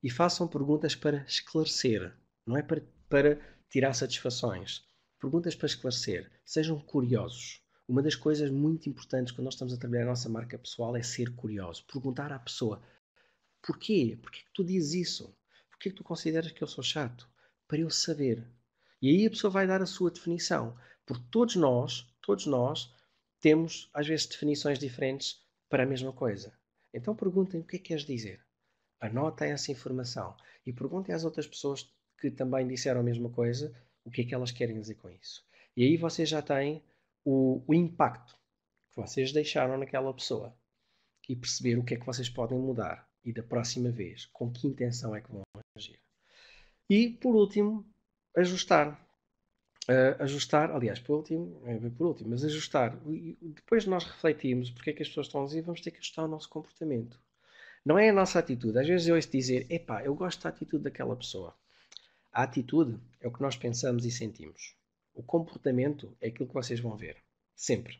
E façam perguntas para esclarecer, não é para, para tirar satisfações. Perguntas para esclarecer. Sejam curiosos. Uma das coisas muito importantes quando nós estamos a trabalhar a nossa marca pessoal é ser curioso. Perguntar à pessoa: porquê? Porquê que tu dizes isso? Porquê que tu consideras que eu sou chato? Para eu saber. E aí a pessoa vai dar a sua definição. Porque todos nós, todos nós, temos às vezes definições diferentes para a mesma coisa. Então perguntem o que é que queres dizer. Anotem essa informação e perguntem às outras pessoas que também disseram a mesma coisa o que é que elas querem dizer com isso. E aí vocês já têm o, o impacto que vocês deixaram naquela pessoa e perceber o que é que vocês podem mudar e da próxima vez com que intenção é que vão agir. E por último, ajustar uh, ajustar, aliás, por último, é por último, mas ajustar. Depois nós refletimos porque é que as pessoas estão a vamos ter que ajustar o nosso comportamento. Não é a nossa atitude. Às vezes eu ouço dizer, epá, eu gosto da atitude daquela pessoa. A atitude é o que nós pensamos e sentimos. O comportamento é aquilo que vocês vão ver. Sempre.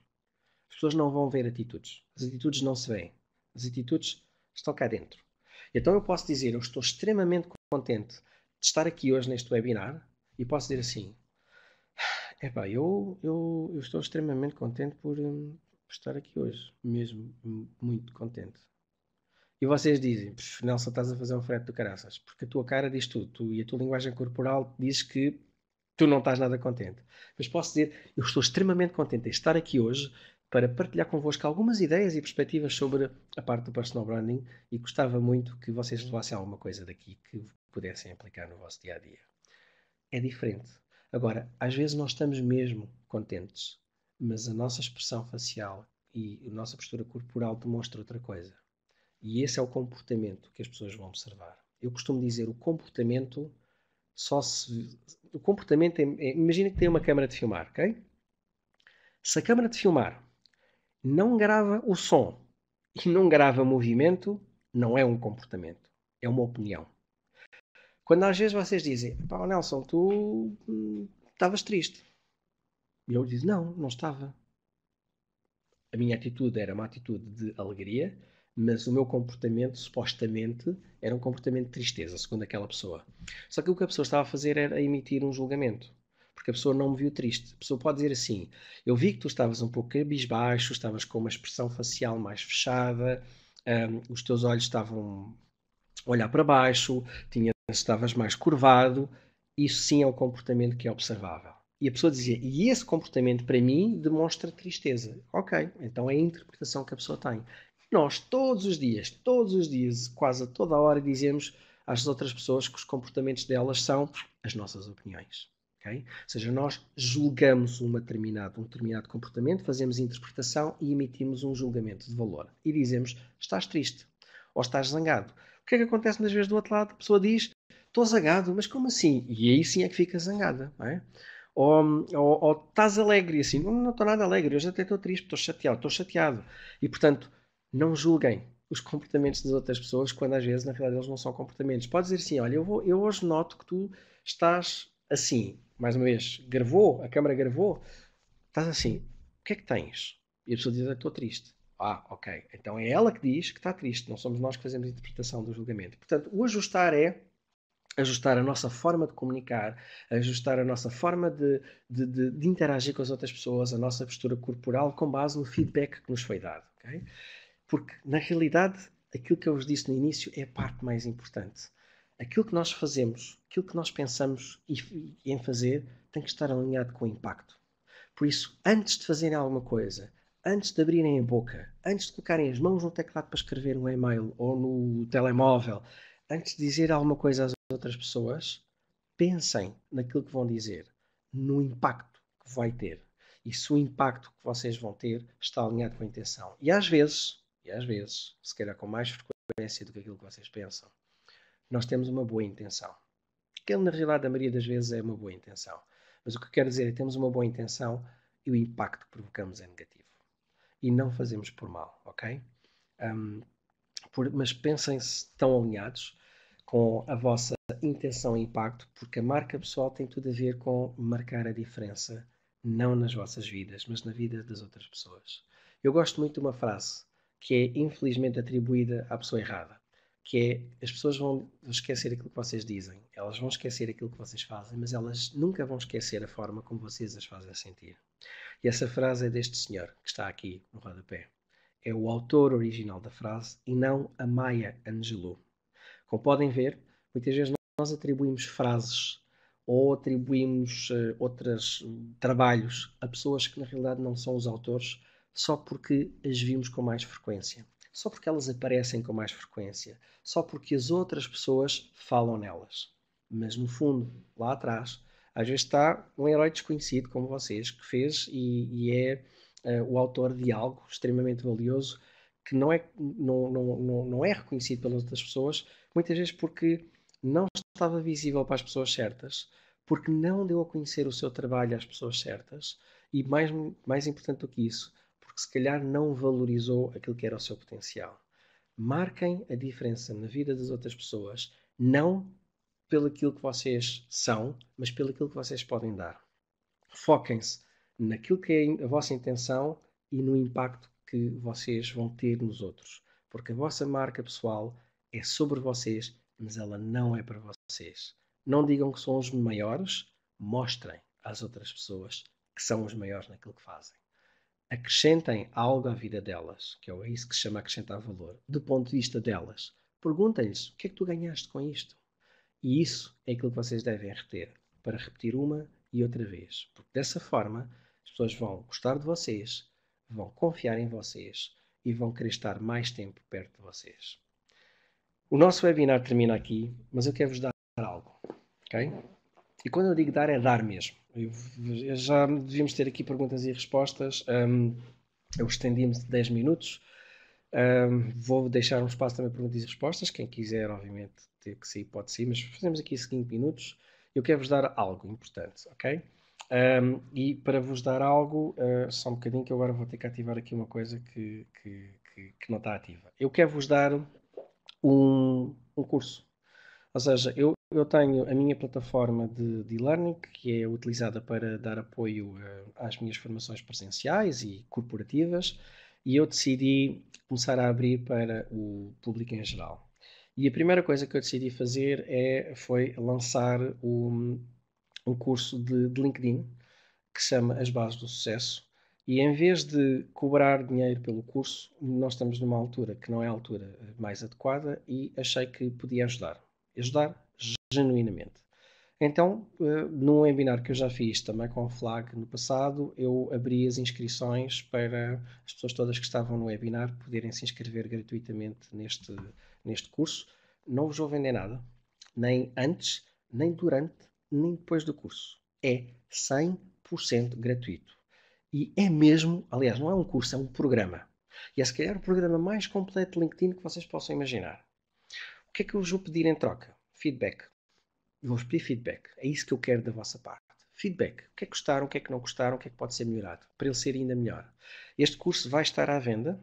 As pessoas não vão ver atitudes. As atitudes não se veem. As atitudes estão cá dentro. Então eu posso dizer, eu estou extremamente contente de estar aqui hoje neste webinar e posso dizer assim, é eu, eu, eu estou extremamente contente por, hum, por estar aqui hoje, mesmo muito contente. E vocês dizem, Nelson, estás a fazer um frete do caraças, porque a tua cara diz tudo, tu, e a tua linguagem corporal diz que tu não estás nada contente. Mas posso dizer, eu estou extremamente contente em estar aqui hoje para partilhar convosco algumas ideias e perspectivas sobre a parte do personal branding e gostava muito que vocês levassem alguma coisa daqui que pudessem aplicar no vosso dia a dia. É diferente. Agora, às vezes nós estamos mesmo contentes, mas a nossa expressão facial e a nossa postura corporal demonstra outra coisa. E esse é o comportamento que as pessoas vão observar. Eu costumo dizer o comportamento só se o comportamento é, é, imagina que tem uma câmara de filmar, ok? Se a câmara de filmar não grava o som e não grava movimento, não é um comportamento, é uma opinião. Quando às vezes vocês dizem, pá, Nelson, tu hum, estavas triste. E eu disse, não, não estava. A minha atitude era uma atitude de alegria, mas o meu comportamento, supostamente, era um comportamento de tristeza, segundo aquela pessoa. Só que o que a pessoa estava a fazer era emitir um julgamento. Porque a pessoa não me viu triste. A pessoa pode dizer assim: Eu vi que tu estavas um pouco cabisbaixo, estavas com uma expressão facial mais fechada, um, os teus olhos estavam olhar para baixo, tinha, estavas mais curvado, isso sim é um comportamento que é observável. E a pessoa dizia, e esse comportamento para mim demonstra tristeza. Ok, então é a interpretação que a pessoa tem. Nós todos os dias, todos os dias, quase a toda a hora dizemos às outras pessoas que os comportamentos delas são as nossas opiniões. Okay? Ou seja, nós julgamos uma determinado um determinado comportamento, fazemos interpretação e emitimos um julgamento de valor. E dizemos, estás triste ou estás zangado. O que é que acontece nas vezes do outro lado? A pessoa diz, estou zangado, mas como assim? E aí sim é que fica zangada, não é? Ou, estás alegre, assim, não estou nada alegre, hoje até estou triste, estou chateado, estou chateado. E portanto, não julguem os comportamentos das outras pessoas quando às vezes na realidade eles não são comportamentos. Pode dizer assim: olha, eu, vou, eu hoje noto que tu estás assim, mais uma vez, gravou, a câmara gravou, estás assim, o que é que tens? E a pessoa diz: estou triste. Ah, ok. Então é ela que diz que está triste, não somos nós que fazemos a interpretação do julgamento. Portanto, o ajustar é ajustar a nossa forma de comunicar, ajustar a nossa forma de, de, de, de, interagir com as outras pessoas, a nossa postura corporal, com base no feedback que nos foi dado. Okay? Porque, na realidade, aquilo que eu vos disse no início é a parte mais importante. Aquilo que nós fazemos, aquilo que nós pensamos em fazer, tem que estar alinhado com o impacto. Por isso, antes de fazerem alguma coisa, antes de abrirem a boca, antes de colocarem as mãos no teclado para escrever um e-mail ou no telemóvel, antes de dizer alguma coisa às outras pessoas, pensem naquilo que vão dizer, no impacto que vai ter. E se o impacto que vocês vão ter está alinhado com a intenção. E às vezes, e às vezes, se calhar com mais frequência do que aquilo que vocês pensam, nós temos uma boa intenção. Que na realidade, a maioria das vezes é uma boa intenção. Mas o que eu quero dizer é que temos uma boa intenção e o impacto que provocamos é negativo. E não fazemos por mal, ok? Um, por, mas pensem se estão alinhados com a vossa intenção e impacto, porque a marca pessoal tem tudo a ver com marcar a diferença, não nas vossas vidas, mas na vida das outras pessoas. Eu gosto muito de uma frase que é infelizmente atribuída à pessoa errada, que é as pessoas vão esquecer aquilo que vocês dizem, elas vão esquecer aquilo que vocês fazem, mas elas nunca vão esquecer a forma como vocês as fazem sentir. E essa frase é deste senhor que está aqui no rodapé. É o autor original da frase e não a Maya Angelou. Como podem ver, muitas vezes nós atribuímos frases ou atribuímos uh, eh, outros hum, trabalhos a pessoas que na realidade não são os autores só porque as vimos com mais frequência, só porque elas aparecem com mais frequência, só porque as outras pessoas falam nelas. Mas no fundo, lá atrás, às vezes está um herói desconhecido como vocês que fez e, e é uh, o autor de algo extremamente valioso que não é, não, não, não, é reconhecido pelas outras pessoas, muitas vezes porque não estava visível para as pessoas certas, porque não deu a conhecer o seu trabalho às pessoas certas e, mais, mais importante do que isso, porque se calhar não valorizou aquilo que era o seu potencial. Marquem a diferença na vida das outras pessoas, não pelo aquilo que vocês são, mas pelo aquilo que vocês podem dar. Foquem-se naquilo que é a vossa intenção e no impacto que vocês vão ter nos outros. Porque a vossa marca pessoal é sobre vocês, mas ela não é para vocês. Não digam que são os maiores, mostrem às outras pessoas que são os maiores naquilo que fazem. Acrescentem algo à vida delas, que é, é isso que se chama acrescentar valor, do ponto de vista delas. Perguntem-lhes o que é que tu ganhaste com isto. E isso é aquilo que vocês devem reter, para repetir uma e outra vez. Porque dessa forma as pessoas vão gostar de vocês, vão confiar em vocês e vão querer estar mais tempo perto de vocês. O nosso webinar termina aqui, mas eu quero vos dar algo, ok? E quando eu digo dar, é dar mesmo. Eu, eu já devíamos ter aqui perguntas e respostas. Um, eu estendi-me de 10 minutos. Um, vou deixar um espaço também para perguntas e respostas. Quem quiser, obviamente, ter que sair, pode sair, mas fazemos aqui 5 minutos. Eu quero vos dar algo importante, ok? Um, e para vos dar algo, uh, só um bocadinho que agora vou ter que ativar aqui uma coisa que, que, que, que não está ativa. Eu quero vos dar um, um curso. Ou seja, eu, eu tenho a minha plataforma de, e learning, que é utilizada para dar apoio uh, às minhas formações presenciais e corporativas, e eu decidi começar a abrir para o público em geral. E a primeira coisa que eu decidi fazer é, foi lançar o um curso de, de LinkedIn que se chama As Bases do Sucesso. E em vez de cobrar dinheiro pelo curso, nós estamos numa altura que não é a altura eh, mais adequada e achei que podia ajudar. Ajudar genuinamente. Então, eh, num webinar que eu já fiz também com o Flag no passado, eu abri as inscrições para as pessoas todas que estavam no webinar poderem se inscrever gratuitamente neste, neste curso. Não vos vou vender nada, nem antes, nem durante, nem depois do curso. É 100% gratuito. E é mesmo, aliás, não é um curso, é um programa. E é se calhar o programa mais completo de LinkedIn que vocês possam imaginar. O que é que eu vos vou pedir em troca? Feedback. Vou-vos pedir feedback. É isso que eu quero da vossa parte. Feedback. O que é que gostaram, o que é que não gostaram, o que é que pode ser melhorado, para ele ser ainda melhor. Este curso vai estar à venda.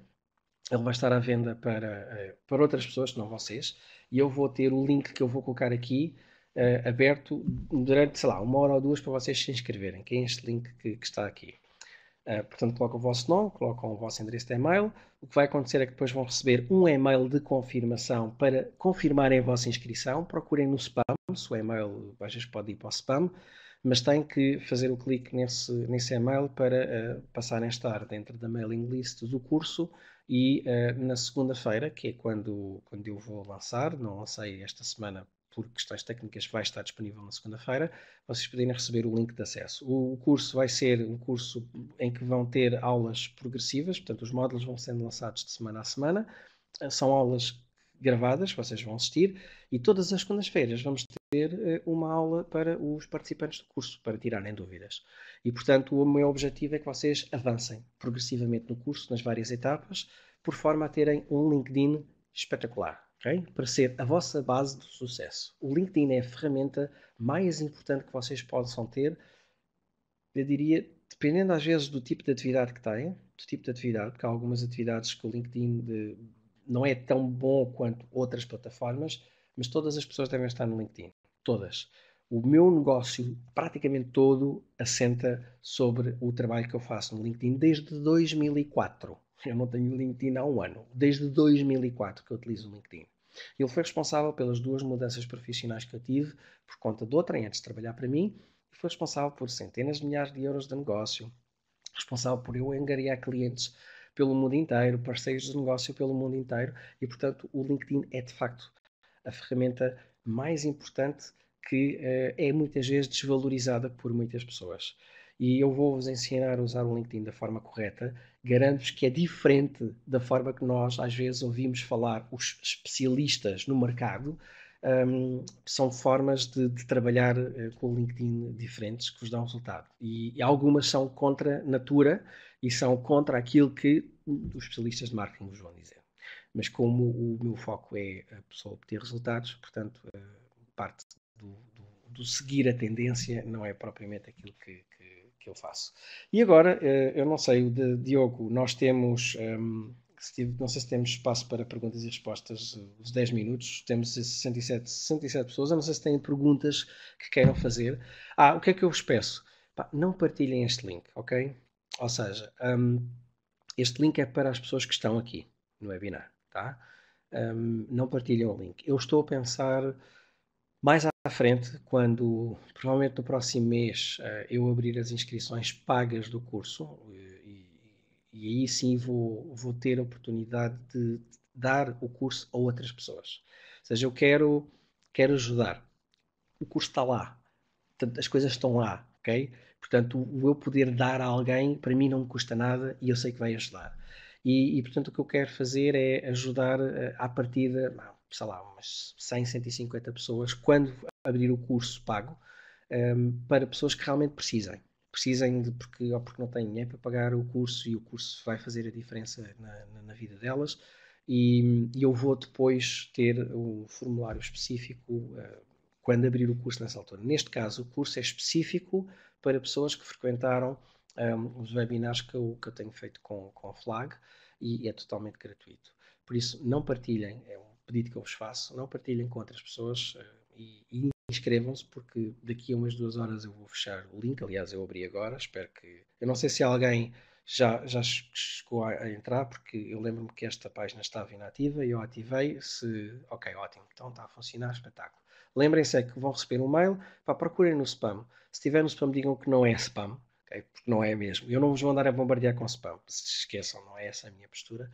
Ele vai estar à venda para, eh, para outras pessoas, não vocês. E eu vou ter o link que eu vou colocar aqui uh, aberto durante, sei lá, uma hora ou duas para vocês se inscreverem, que é este link que, que está aqui. Uh, portanto, colocam o vosso nome, colocam o vosso endereço de e-mail. O que vai acontecer é que depois vão receber um e-mail de confirmação para confirmarem a vossa inscrição. Procurem no spam, se o e-mail às vezes pode ir para o spam, mas têm que fazer o clique nesse, nesse e-mail para uh, passarem a estar dentro da mailing list do curso. E uh, na segunda-feira, que é quando, quando eu vou lançar, não lancei esta semana por questões técnicas, vai estar disponível na segunda-feira, vocês podem receber o link de acesso. O curso vai ser um curso em que vão ter aulas progressivas, portanto, os módulos vão sendo lançados de semana a semana. São aulas gravadas, vocês vão assistir, e todas as segundas-feiras vamos ter eh, uma aula para os participantes do curso, para tirarem dúvidas. E, portanto, o meu objetivo é que vocês avancem progressivamente no curso, nas várias etapas, por forma a terem um LinkedIn espetacular okay? para ser a vossa base de sucesso. O LinkedIn é a ferramenta mais importante que vocês possam ter, eu diria, dependendo às vezes do tipo de atividade que têm, do tipo de atividade, porque há algumas atividades que o LinkedIn de, não é tão bom quanto outras plataformas, mas todas as pessoas devem estar no LinkedIn. Todas. O meu negócio, praticamente todo, assenta sobre o trabalho que eu faço no LinkedIn desde 2004. Eu não tenho LinkedIn há um ano, desde 2004 que eu utilizo o LinkedIn. Ele foi responsável pelas duas mudanças profissionais que eu tive por conta do outra, antes de trabalhar para mim e foi responsável por centenas de milhares de euros de negócio, responsável por eu angariar clientes pelo mundo inteiro, parceiros de negócio pelo mundo inteiro e, portanto, o LinkedIn é de facto a ferramenta mais importante que uh, é muitas vezes desvalorizada por muitas pessoas. E eu vou-vos ensinar a usar o LinkedIn da forma correta garanto que é diferente da forma que nós às vezes ouvimos falar os especialistas no mercado. Um, são formas de, de trabalhar uh, com o LinkedIn diferentes que vos dão resultado. E, e, algumas são contra natura e são contra aquilo que os especialistas de marketing vos vão dizer. Mas como o meu foco é a pessoa obter resultados, portanto, uh, parte do, do, do seguir a tendência não é propriamente aquilo que, eu faço. E agora, eh, eu não sei, o Diogo, nós temos. Ehm, não sei se temos espaço para perguntas e respostas, eh, os 10 minutos, temos 67, 67 pessoas, eu não sei se têm perguntas que queiram fazer. Ah, o que é que eu vos peço? não partilhem este link, ok? Ou seja, ehm, este link é para as pessoas que estão aqui no webinar, tá? Ehm, não partilhem o link. Eu estou a pensar mais à frente, quando provavelmente no próximo mês eh, eu abrir as inscrições pagas do curso, eh, e, e aí sim vou, vou ter a oportunidade de, dar o curso a outras pessoas. Ou seja, eu quero, quero ajudar. O curso está lá, as coisas estão lá, ok? Portanto, o eu poder dar a alguém, para mim não me custa nada e eu sei que vai ajudar. E, e portanto, o que eu quero fazer é ajudar a eh, partir da Não, sei lá, umas 100, 150 pessoas, quando abrir o curso pago, um, ehm, para pessoas que realmente precisem. Precisem de, porque, ou porque não têm dinheiro para pagar o curso e o curso vai fazer a diferença na, na, na vida delas. E, e, eu vou depois ter um formulário específico uh, quando abrir o curso nessa altura. Neste caso, o curso é específico para pessoas que frequentaram um, ehm, os webinars que eu, que eu tenho feito com, com a FLAG e é totalmente gratuito. Por isso, não partilhem, é um pedido que eu vos faço, não partilhem com outras pessoas eh, e, e inscrevam-se porque daqui a umas duas horas eu vou fechar o link, aliás eu abri agora, espero que... Eu não sei se alguém já, já chegou a, a entrar porque eu lembro-me que esta página estava inativa e eu ativei, se... Ok, ótimo, então está a funcionar, espetáculo. Lembrem-se é que vão receber um mail, pá, procurem no spam. Se tiver no spam digam que não é spam, okay? porque não é mesmo. Eu não vos vou andar a bombardear com spam, se esqueçam, não é essa a minha postura.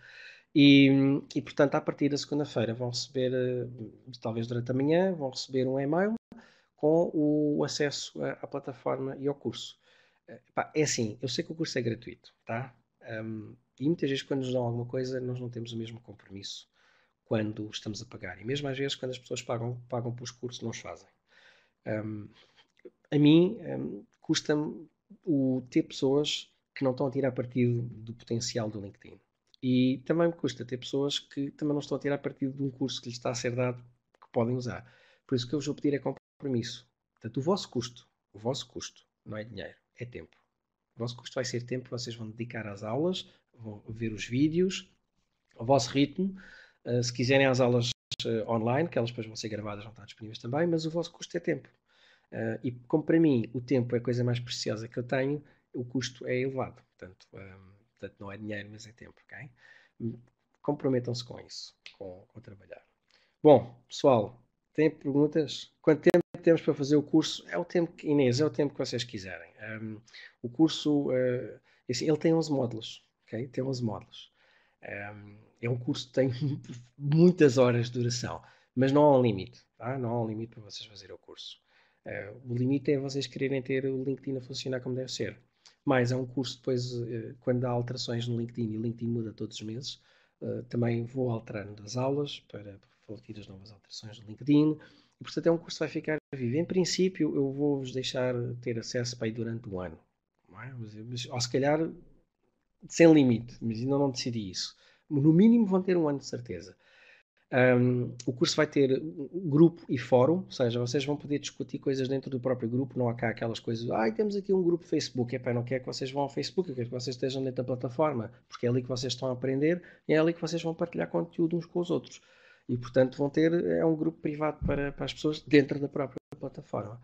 E, e portanto, a partir da segunda-feira vão receber, eh, talvez durante a manhã, vão receber um e-mail com o acesso à, à plataforma e ao curso. Eh, é assim, eu sei que o curso é gratuito, tá? Um, e muitas vezes quando nos dão alguma coisa nós não temos o mesmo compromisso quando estamos a pagar. E mesmo às vezes quando as pessoas pagam, pagam pelos cursos não os fazem. Um, a mim um, custa-me o ter pessoas que não estão a tirar partido do potencial do LinkedIn. E também me custa ter pessoas que também não estão a tirar partido de um curso que lhes está a ser dado que podem usar. Por isso que eu vos vou pedir é compromisso. Portanto, o vosso custo, o vosso custo não é dinheiro, é tempo. O vosso custo vai ser tempo que vocês vão dedicar às aulas, vão ver os vídeos, ao vosso ritmo. Uh, se quiserem as aulas uh, online, que elas depois vão ser gravadas, vão estar disponíveis também, mas o vosso custo é tempo. Uh, e como para mim o tempo é a coisa mais preciosa que eu tenho, o custo é elevado. Portanto, um, Portanto, não é dinheiro, mas é tempo, ok? Hum, comprometam-se com isso, com, com trabalhar. Bom, pessoal, tem perguntas? Quanto tempo temos para fazer o curso? É o tempo que, Inês, é o tempo que vocês quiserem. Um, o curso, uh, ele tem 11 módulos, ok? Tem 11 módulos. Um, é um curso que tem muitas horas de duração, mas não há um limite, tá? Não há um limite para vocês fazerem o curso. Uh, o limite é vocês quererem ter o LinkedIn a funcionar como deve ser. Mais é um curso depois, eh, quando há alterações no LinkedIn, e o LinkedIn muda todos os meses, eh, também vou alterando as aulas para refletir as novas alterações do LinkedIn. E, portanto, é um curso que vai ficar vivo. Em princípio, eu vou-vos deixar ter acesso para aí durante um ano. É? Mas, ou se calhar sem limite, mas ainda não decidi isso. No mínimo vão ter um ano de certeza. Um, o curso vai ter grupo e fórum, ou seja, vocês vão poder discutir coisas dentro do próprio grupo, não há cá aquelas coisas, ai, ah, temos aqui um grupo Facebook, é para não quero que vocês vão ao Facebook, eu quero que vocês estejam dentro da plataforma, porque é ali que vocês estão a aprender e é ali que vocês vão partilhar conteúdo uns com os outros. E, portanto, vão ter, eh, é um grupo privado para, para as pessoas dentro da própria plataforma.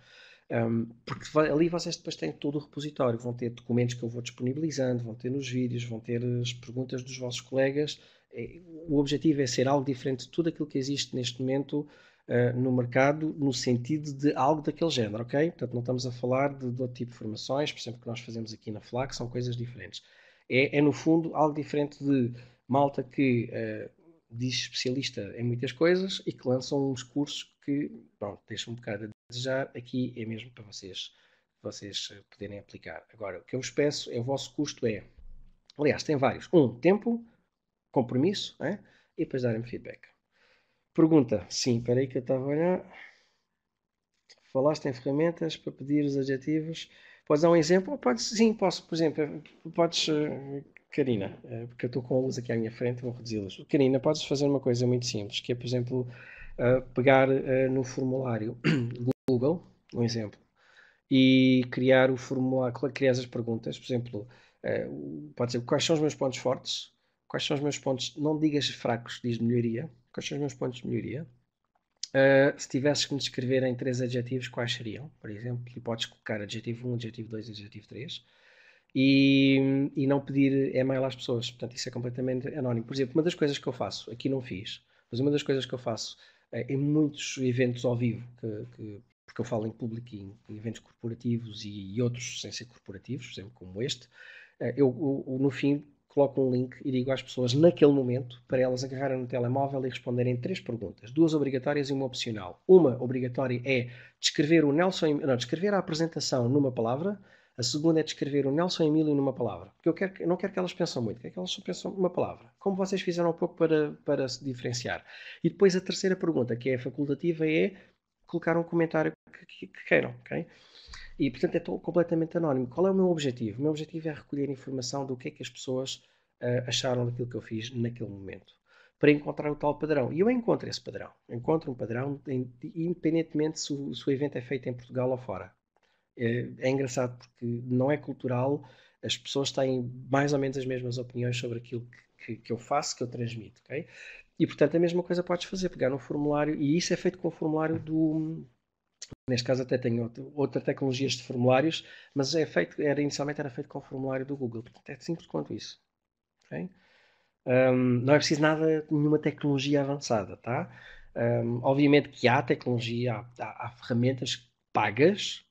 Um, porque ali vocês depois têm todo o repositório, vão ter documentos que eu vou disponibilizando, vão ter nos vídeos, vão ter as perguntas dos vossos colegas, é, o objetivo é ser algo diferente de tudo aquilo que existe neste momento uh, no mercado, no sentido de algo daquele género, ok? Portanto, não estamos a falar de, de outro tipo de formações, por exemplo, que nós fazemos aqui na FLAC, são coisas diferentes. É, é no fundo, algo diferente de malta que uh, diz especialista em muitas coisas e que lançam uns cursos que, bom, deixam um bocado a desejar, aqui é mesmo para vocês, vocês ah, poderem aplicar. Agora, o que eu vos peço é o vosso custo é, aliás, tem vários. Um, tempo compromisso é? e depois darem-me feedback. Pergunta: sim, espera aí que eu estava a olhar. Falaste em ferramentas para pedir os adjetivos. Podes dar um exemplo? Podes, sim, posso. Por exemplo, podes. Eh, Karina, eh, porque eu estou com a luz aqui à minha frente, vou reduzi-los. Karina, podes fazer uma coisa muito simples, que é, por exemplo, eh, pegar no formulário Google, um exemplo, e criar o formulário, criar as perguntas, por exemplo, pode ser quais são os meus pontos fortes, Quais são os meus pontos? Não digas fracos, diz melhoria. Quais são os meus pontos de melhoria? Uh, se tivesses que me descrever em três adjetivos, quais seriam? Por exemplo, e podes colocar adjetivo 1, adjetivo 2, adjetivo 3. E, e não pedir e-mail às pessoas. Portanto, isso é completamente anónimo. Por exemplo, uma das coisas que eu faço, aqui não fiz, mas uma das coisas que eu faço uh, em muitos eventos ao vivo, que, que, porque eu falo em público em, em eventos corporativos e, e, outros sem ser corporativos, por exemplo, como este, uh, eu, eu no fim coloco um link e digo às pessoas naquele momento para elas agarrarem no telemóvel e responderem três perguntas, duas obrigatórias e uma opcional. Uma obrigatória é descrever o Nelson, não, descrever a apresentação numa palavra. A segunda é descrever o Nelson Emílio numa palavra, porque eu, quero, não quero que elas pensem muito, quero que elas só pensem numa palavra, como vocês fizeram um pouco para, para se diferenciar. E depois a terceira pergunta, que é facultativa, é colocar um comentário que, que, que queiram, ok? E, portanto, é completamente anónimo. Qual é o meu objetivo? O meu objetivo é recolher informação do que é que as pessoas uh, acharam daquilo que eu fiz naquele momento, para encontrar o tal padrão. E eu encontro esse padrão. Encontro um padrão, independentemente se o, se o evento é feito em Portugal ou fora. É, é engraçado porque não é cultural, as pessoas têm mais ou menos as mesmas opiniões sobre aquilo que, que, que eu faço, que eu transmito, ok? E, portanto, a mesma coisa podes fazer, pegar um formulário, e isso é feito com o formulário do neste caso até tem outro, outra tecnologias de formulários, mas é feito, era, inicialmente era feito com o formulário do Google. Portanto, é simples quanto isso. Okay? Um, não é preciso nada, nenhuma tecnologia avançada, tá? Um, obviamente que há tecnologia, há, há, há ferramentas pagas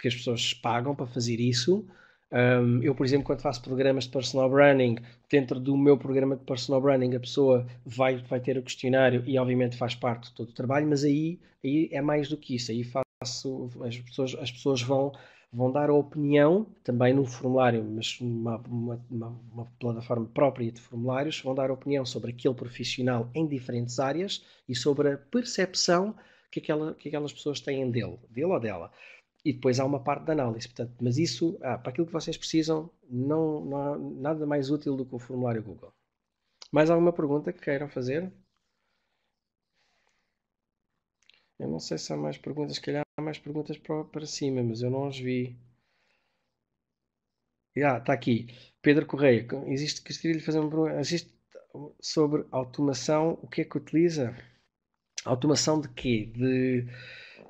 que as pessoas pagam para fazer isso, um, eu, por exemplo, quando faço programas de personal branding, dentro do meu programa de personal branding, a pessoa vai, vai ter o questionário e, obviamente, faz parte de todo o trabalho, mas aí, aí é mais do que isso. Aí faço, as pessoas, as pessoas vão, vão dar a opinião, também no formulário, mas numa uma, uma, uma plataforma própria de formulários, vão dar a opinião sobre aquele profissional em diferentes áreas e sobre a percepção que, aquela, que aquelas pessoas têm dele, dele ou dela e depois há uma parte da análise. Portanto, mas isso, ah, para aquilo que vocês precisam, não, não há nada mais útil do que o formulário Google. Mais alguma pergunta que queiram fazer? Eu não sei se há mais perguntas, se calhar há mais perguntas para, para cima, mas eu não as vi. Ah, está aqui. Pedro Correia, existe, gostaria de lhe fazer uma pergunta. Existe sobre automação, o que é que utiliza? Automação de quê? De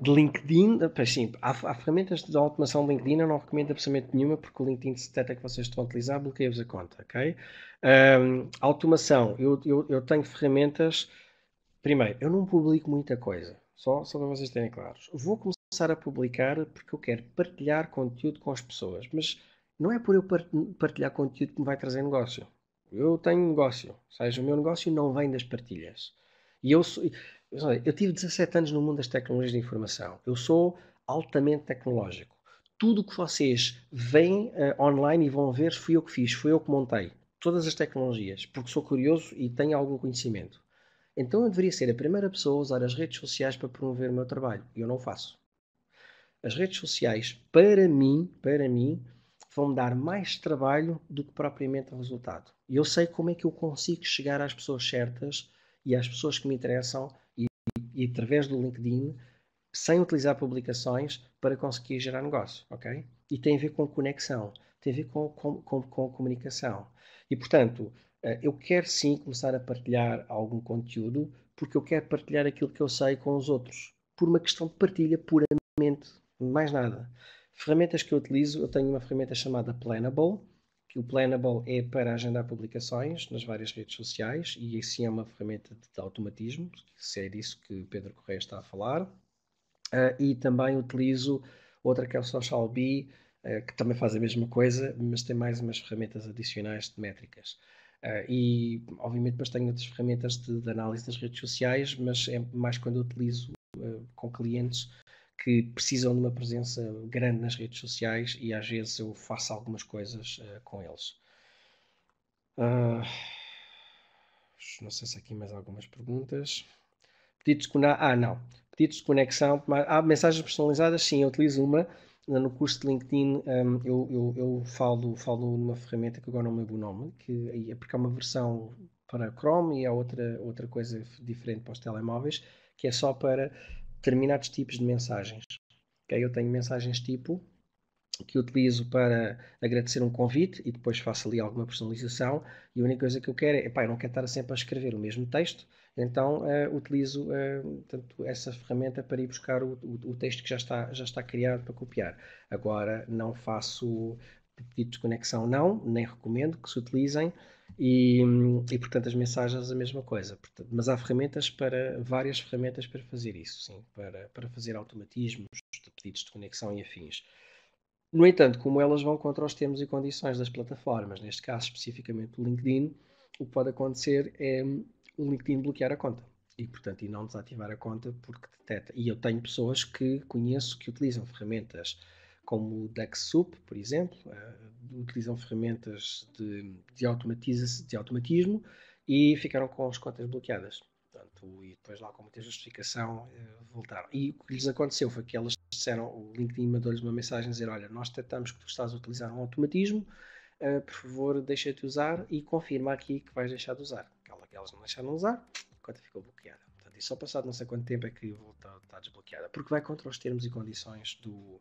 de LinkedIn, assim, há, há, ferramentas de automação de LinkedIn, eu não recomendo absolutamente nenhuma, porque o LinkedIn detecta que vocês estão a utilizar, bloqueia-vos a conta, ok? Um, automação, eu, eu, eu, tenho ferramentas. Primeiro, eu não publico muita coisa, só, só para vocês terem claros. Vou começar a publicar porque eu quero partilhar conteúdo com as pessoas, mas não é por eu partilhar conteúdo que me vai trazer negócio. Eu tenho negócio, ou seja, o meu negócio não vem das partilhas. E eu sou, eu tive 17 anos no mundo das tecnologias de informação. Eu sou altamente tecnológico. Tudo o que vocês veem uh, online e vão ver, fui eu que fiz, fui eu que montei. Todas as tecnologias, porque sou curioso e tenho algum conhecimento. Então eu deveria ser a primeira pessoa a usar as redes sociais para promover o meu trabalho. E eu não o faço. As redes sociais, para mim, para mim, vão dar mais trabalho do que propriamente o resultado. E eu sei como é que eu consigo chegar às pessoas certas e às pessoas que me interessam e através do LinkedIn sem utilizar publicações para conseguir gerar negócio, ok? E tem a ver com conexão, tem a ver com, com, com, com comunicação. E, portanto, eh, eu quero sim começar a partilhar algum conteúdo porque eu quero partilhar aquilo que eu sei com os outros, por uma questão de partilha puramente, mais nada. Ferramentas que eu utilizo, eu tenho uma ferramenta chamada Planable, que o Planable é para agendar publicações nas várias redes sociais e assim é uma ferramenta de automatismo, se é disso que Pedro Correia está a falar. Uh, e também utilizo outra que é o Social Bee, uh, que também faz a mesma coisa, mas tem mais umas ferramentas adicionais de métricas. Uh, e, obviamente, mas tenho outras ferramentas de, de, análise das redes sociais, mas é mais quando utilizo com clientes que precisam de uma presença grande nas redes sociais e às vezes eu faço algumas coisas uh, com eles. Uh, não sei se aqui mais algumas perguntas. Pedidos de conexão. Ah, não. Pedidos de conexão. ah, mensagens personalizadas? Sim, eu utilizo uma. Eh, no curso de LinkedIn um, ehm, eu, eu, eu, falo, falo numa ferramenta que agora não é lembro o nome, que é porque há uma versão para Chrome e há outra, outra coisa diferente para os telemóveis, que é só para determinados tipos de mensagens. Okay? Eu tenho mensagens tipo que utilizo para agradecer um convite e depois faço ali alguma personalização e a única coisa que eu quero é, pá, eu não quero estar sempre a escrever o mesmo texto, então uh, utilizo uh, eh, tanto essa ferramenta para ir buscar o, o, o, texto que já está, já está criado para copiar. Agora não faço pedido de conexão não, nem recomendo que se utilizem e, e, portanto as mensagens a mesma coisa. Portanto, mas há ferramentas para várias ferramentas para fazer isso, sim, para, para fazer automatismos de pedidos de conexão e afins. No entanto, como elas vão contra os termos e condições das plataformas, neste caso especificamente o LinkedIn, o que pode acontecer é o LinkedIn bloquear a conta e portanto e não desativar a conta porque detecta. E eu tenho pessoas que conheço que utilizam ferramentas como o DexSoup, por exemplo, uh, utilizam ferramentas de, de, de automatismo e ficaram com as contas bloqueadas. Portanto, e depois lá com muita justificação uh, voltaram. E o que lhes aconteceu foi que elas disseram, o LinkedIn mandou-lhes uma mensagem a dizer, olha, nós detectamos que tu estás a utilizar um automatismo, uh, por favor deixa-te usar e confirma aqui que vais deixar de usar. Aquela que elas não deixaram de usar, a conta ficou bloqueada. Portanto, e só passado não sei quanto tempo é que volta a estar desbloqueada, porque vai contra os termos e condições do,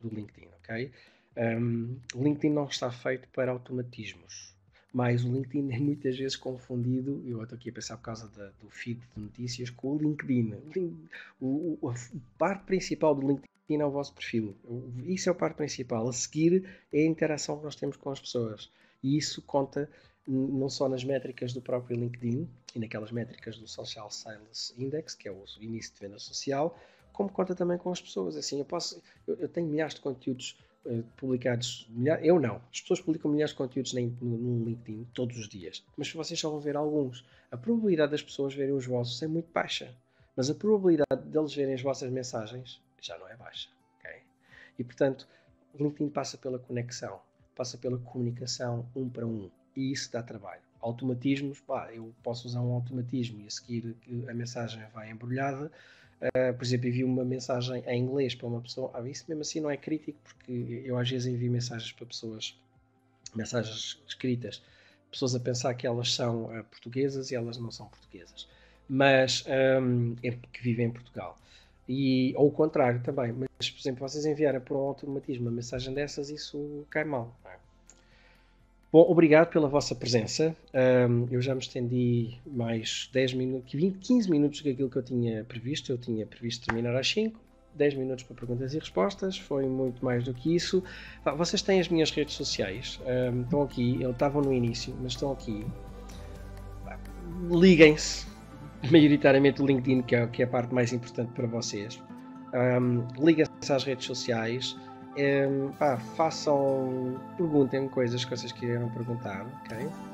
do LinkedIn, ok? Um, o LinkedIn não está feito para automatismos, mas o LinkedIn é muitas vezes confundido, eu estou aqui a pensar por causa da, do feed de notícias, com o LinkedIn. O, o, a parte principal do LinkedIn é o vosso perfil. Isso é a parte principal. A seguir é a interação que nós temos com as pessoas. E isso conta não só nas métricas do próprio LinkedIn e naquelas métricas do Social Sales Index, que é o índice de venda social, como conta também com as pessoas. Assim, eu posso, eu, eu tenho milhares de conteúdos eh, publicados, eu não, as pessoas publicam milhares de conteúdos no, LinkedIn todos os dias, mas se vocês só vão ver alguns. A probabilidade das pessoas verem os vossos é muito baixa, mas a probabilidade deles verem as vossas mensagens já não é baixa, ok? E portanto, o LinkedIn passa pela conexão, passa pela comunicação um para um, e isso dá trabalho automatismos, pá, eu posso usar um automatismo e a seguir a mensagem vai embrulhada, Uh, por exemplo, envio uma mensagem em inglês para uma pessoa. Ah, isso mesmo assim não é crítico, porque eu às vezes envio mensagens para pessoas, mensagens escritas, pessoas a pensar que elas são uh, portuguesas e elas não são portuguesas, mas um, é que vivem em Portugal. E, ou o contrário também, mas por exemplo, vocês enviarem por um automatismo uma mensagem dessas, isso cai mal. Não é? Bom, obrigado pela vossa presença. Um, eu já me estendi mais 10 minutos, 20, 15 minutos do que eu tinha previsto. Eu tinha previsto terminar às 5, 10 minutos para perguntas e respostas, foi muito mais do que isso. Vocês têm as minhas redes sociais, um, estão aqui, estavam no início, mas estão aqui. Liguem-se, maioritariamente o LinkedIn, que é, que é a parte mais importante para vocês. Um, Liguem-se às redes sociais Ehm, pá, façam. Perguntem-me coisas que vocês queiram perguntar, ok?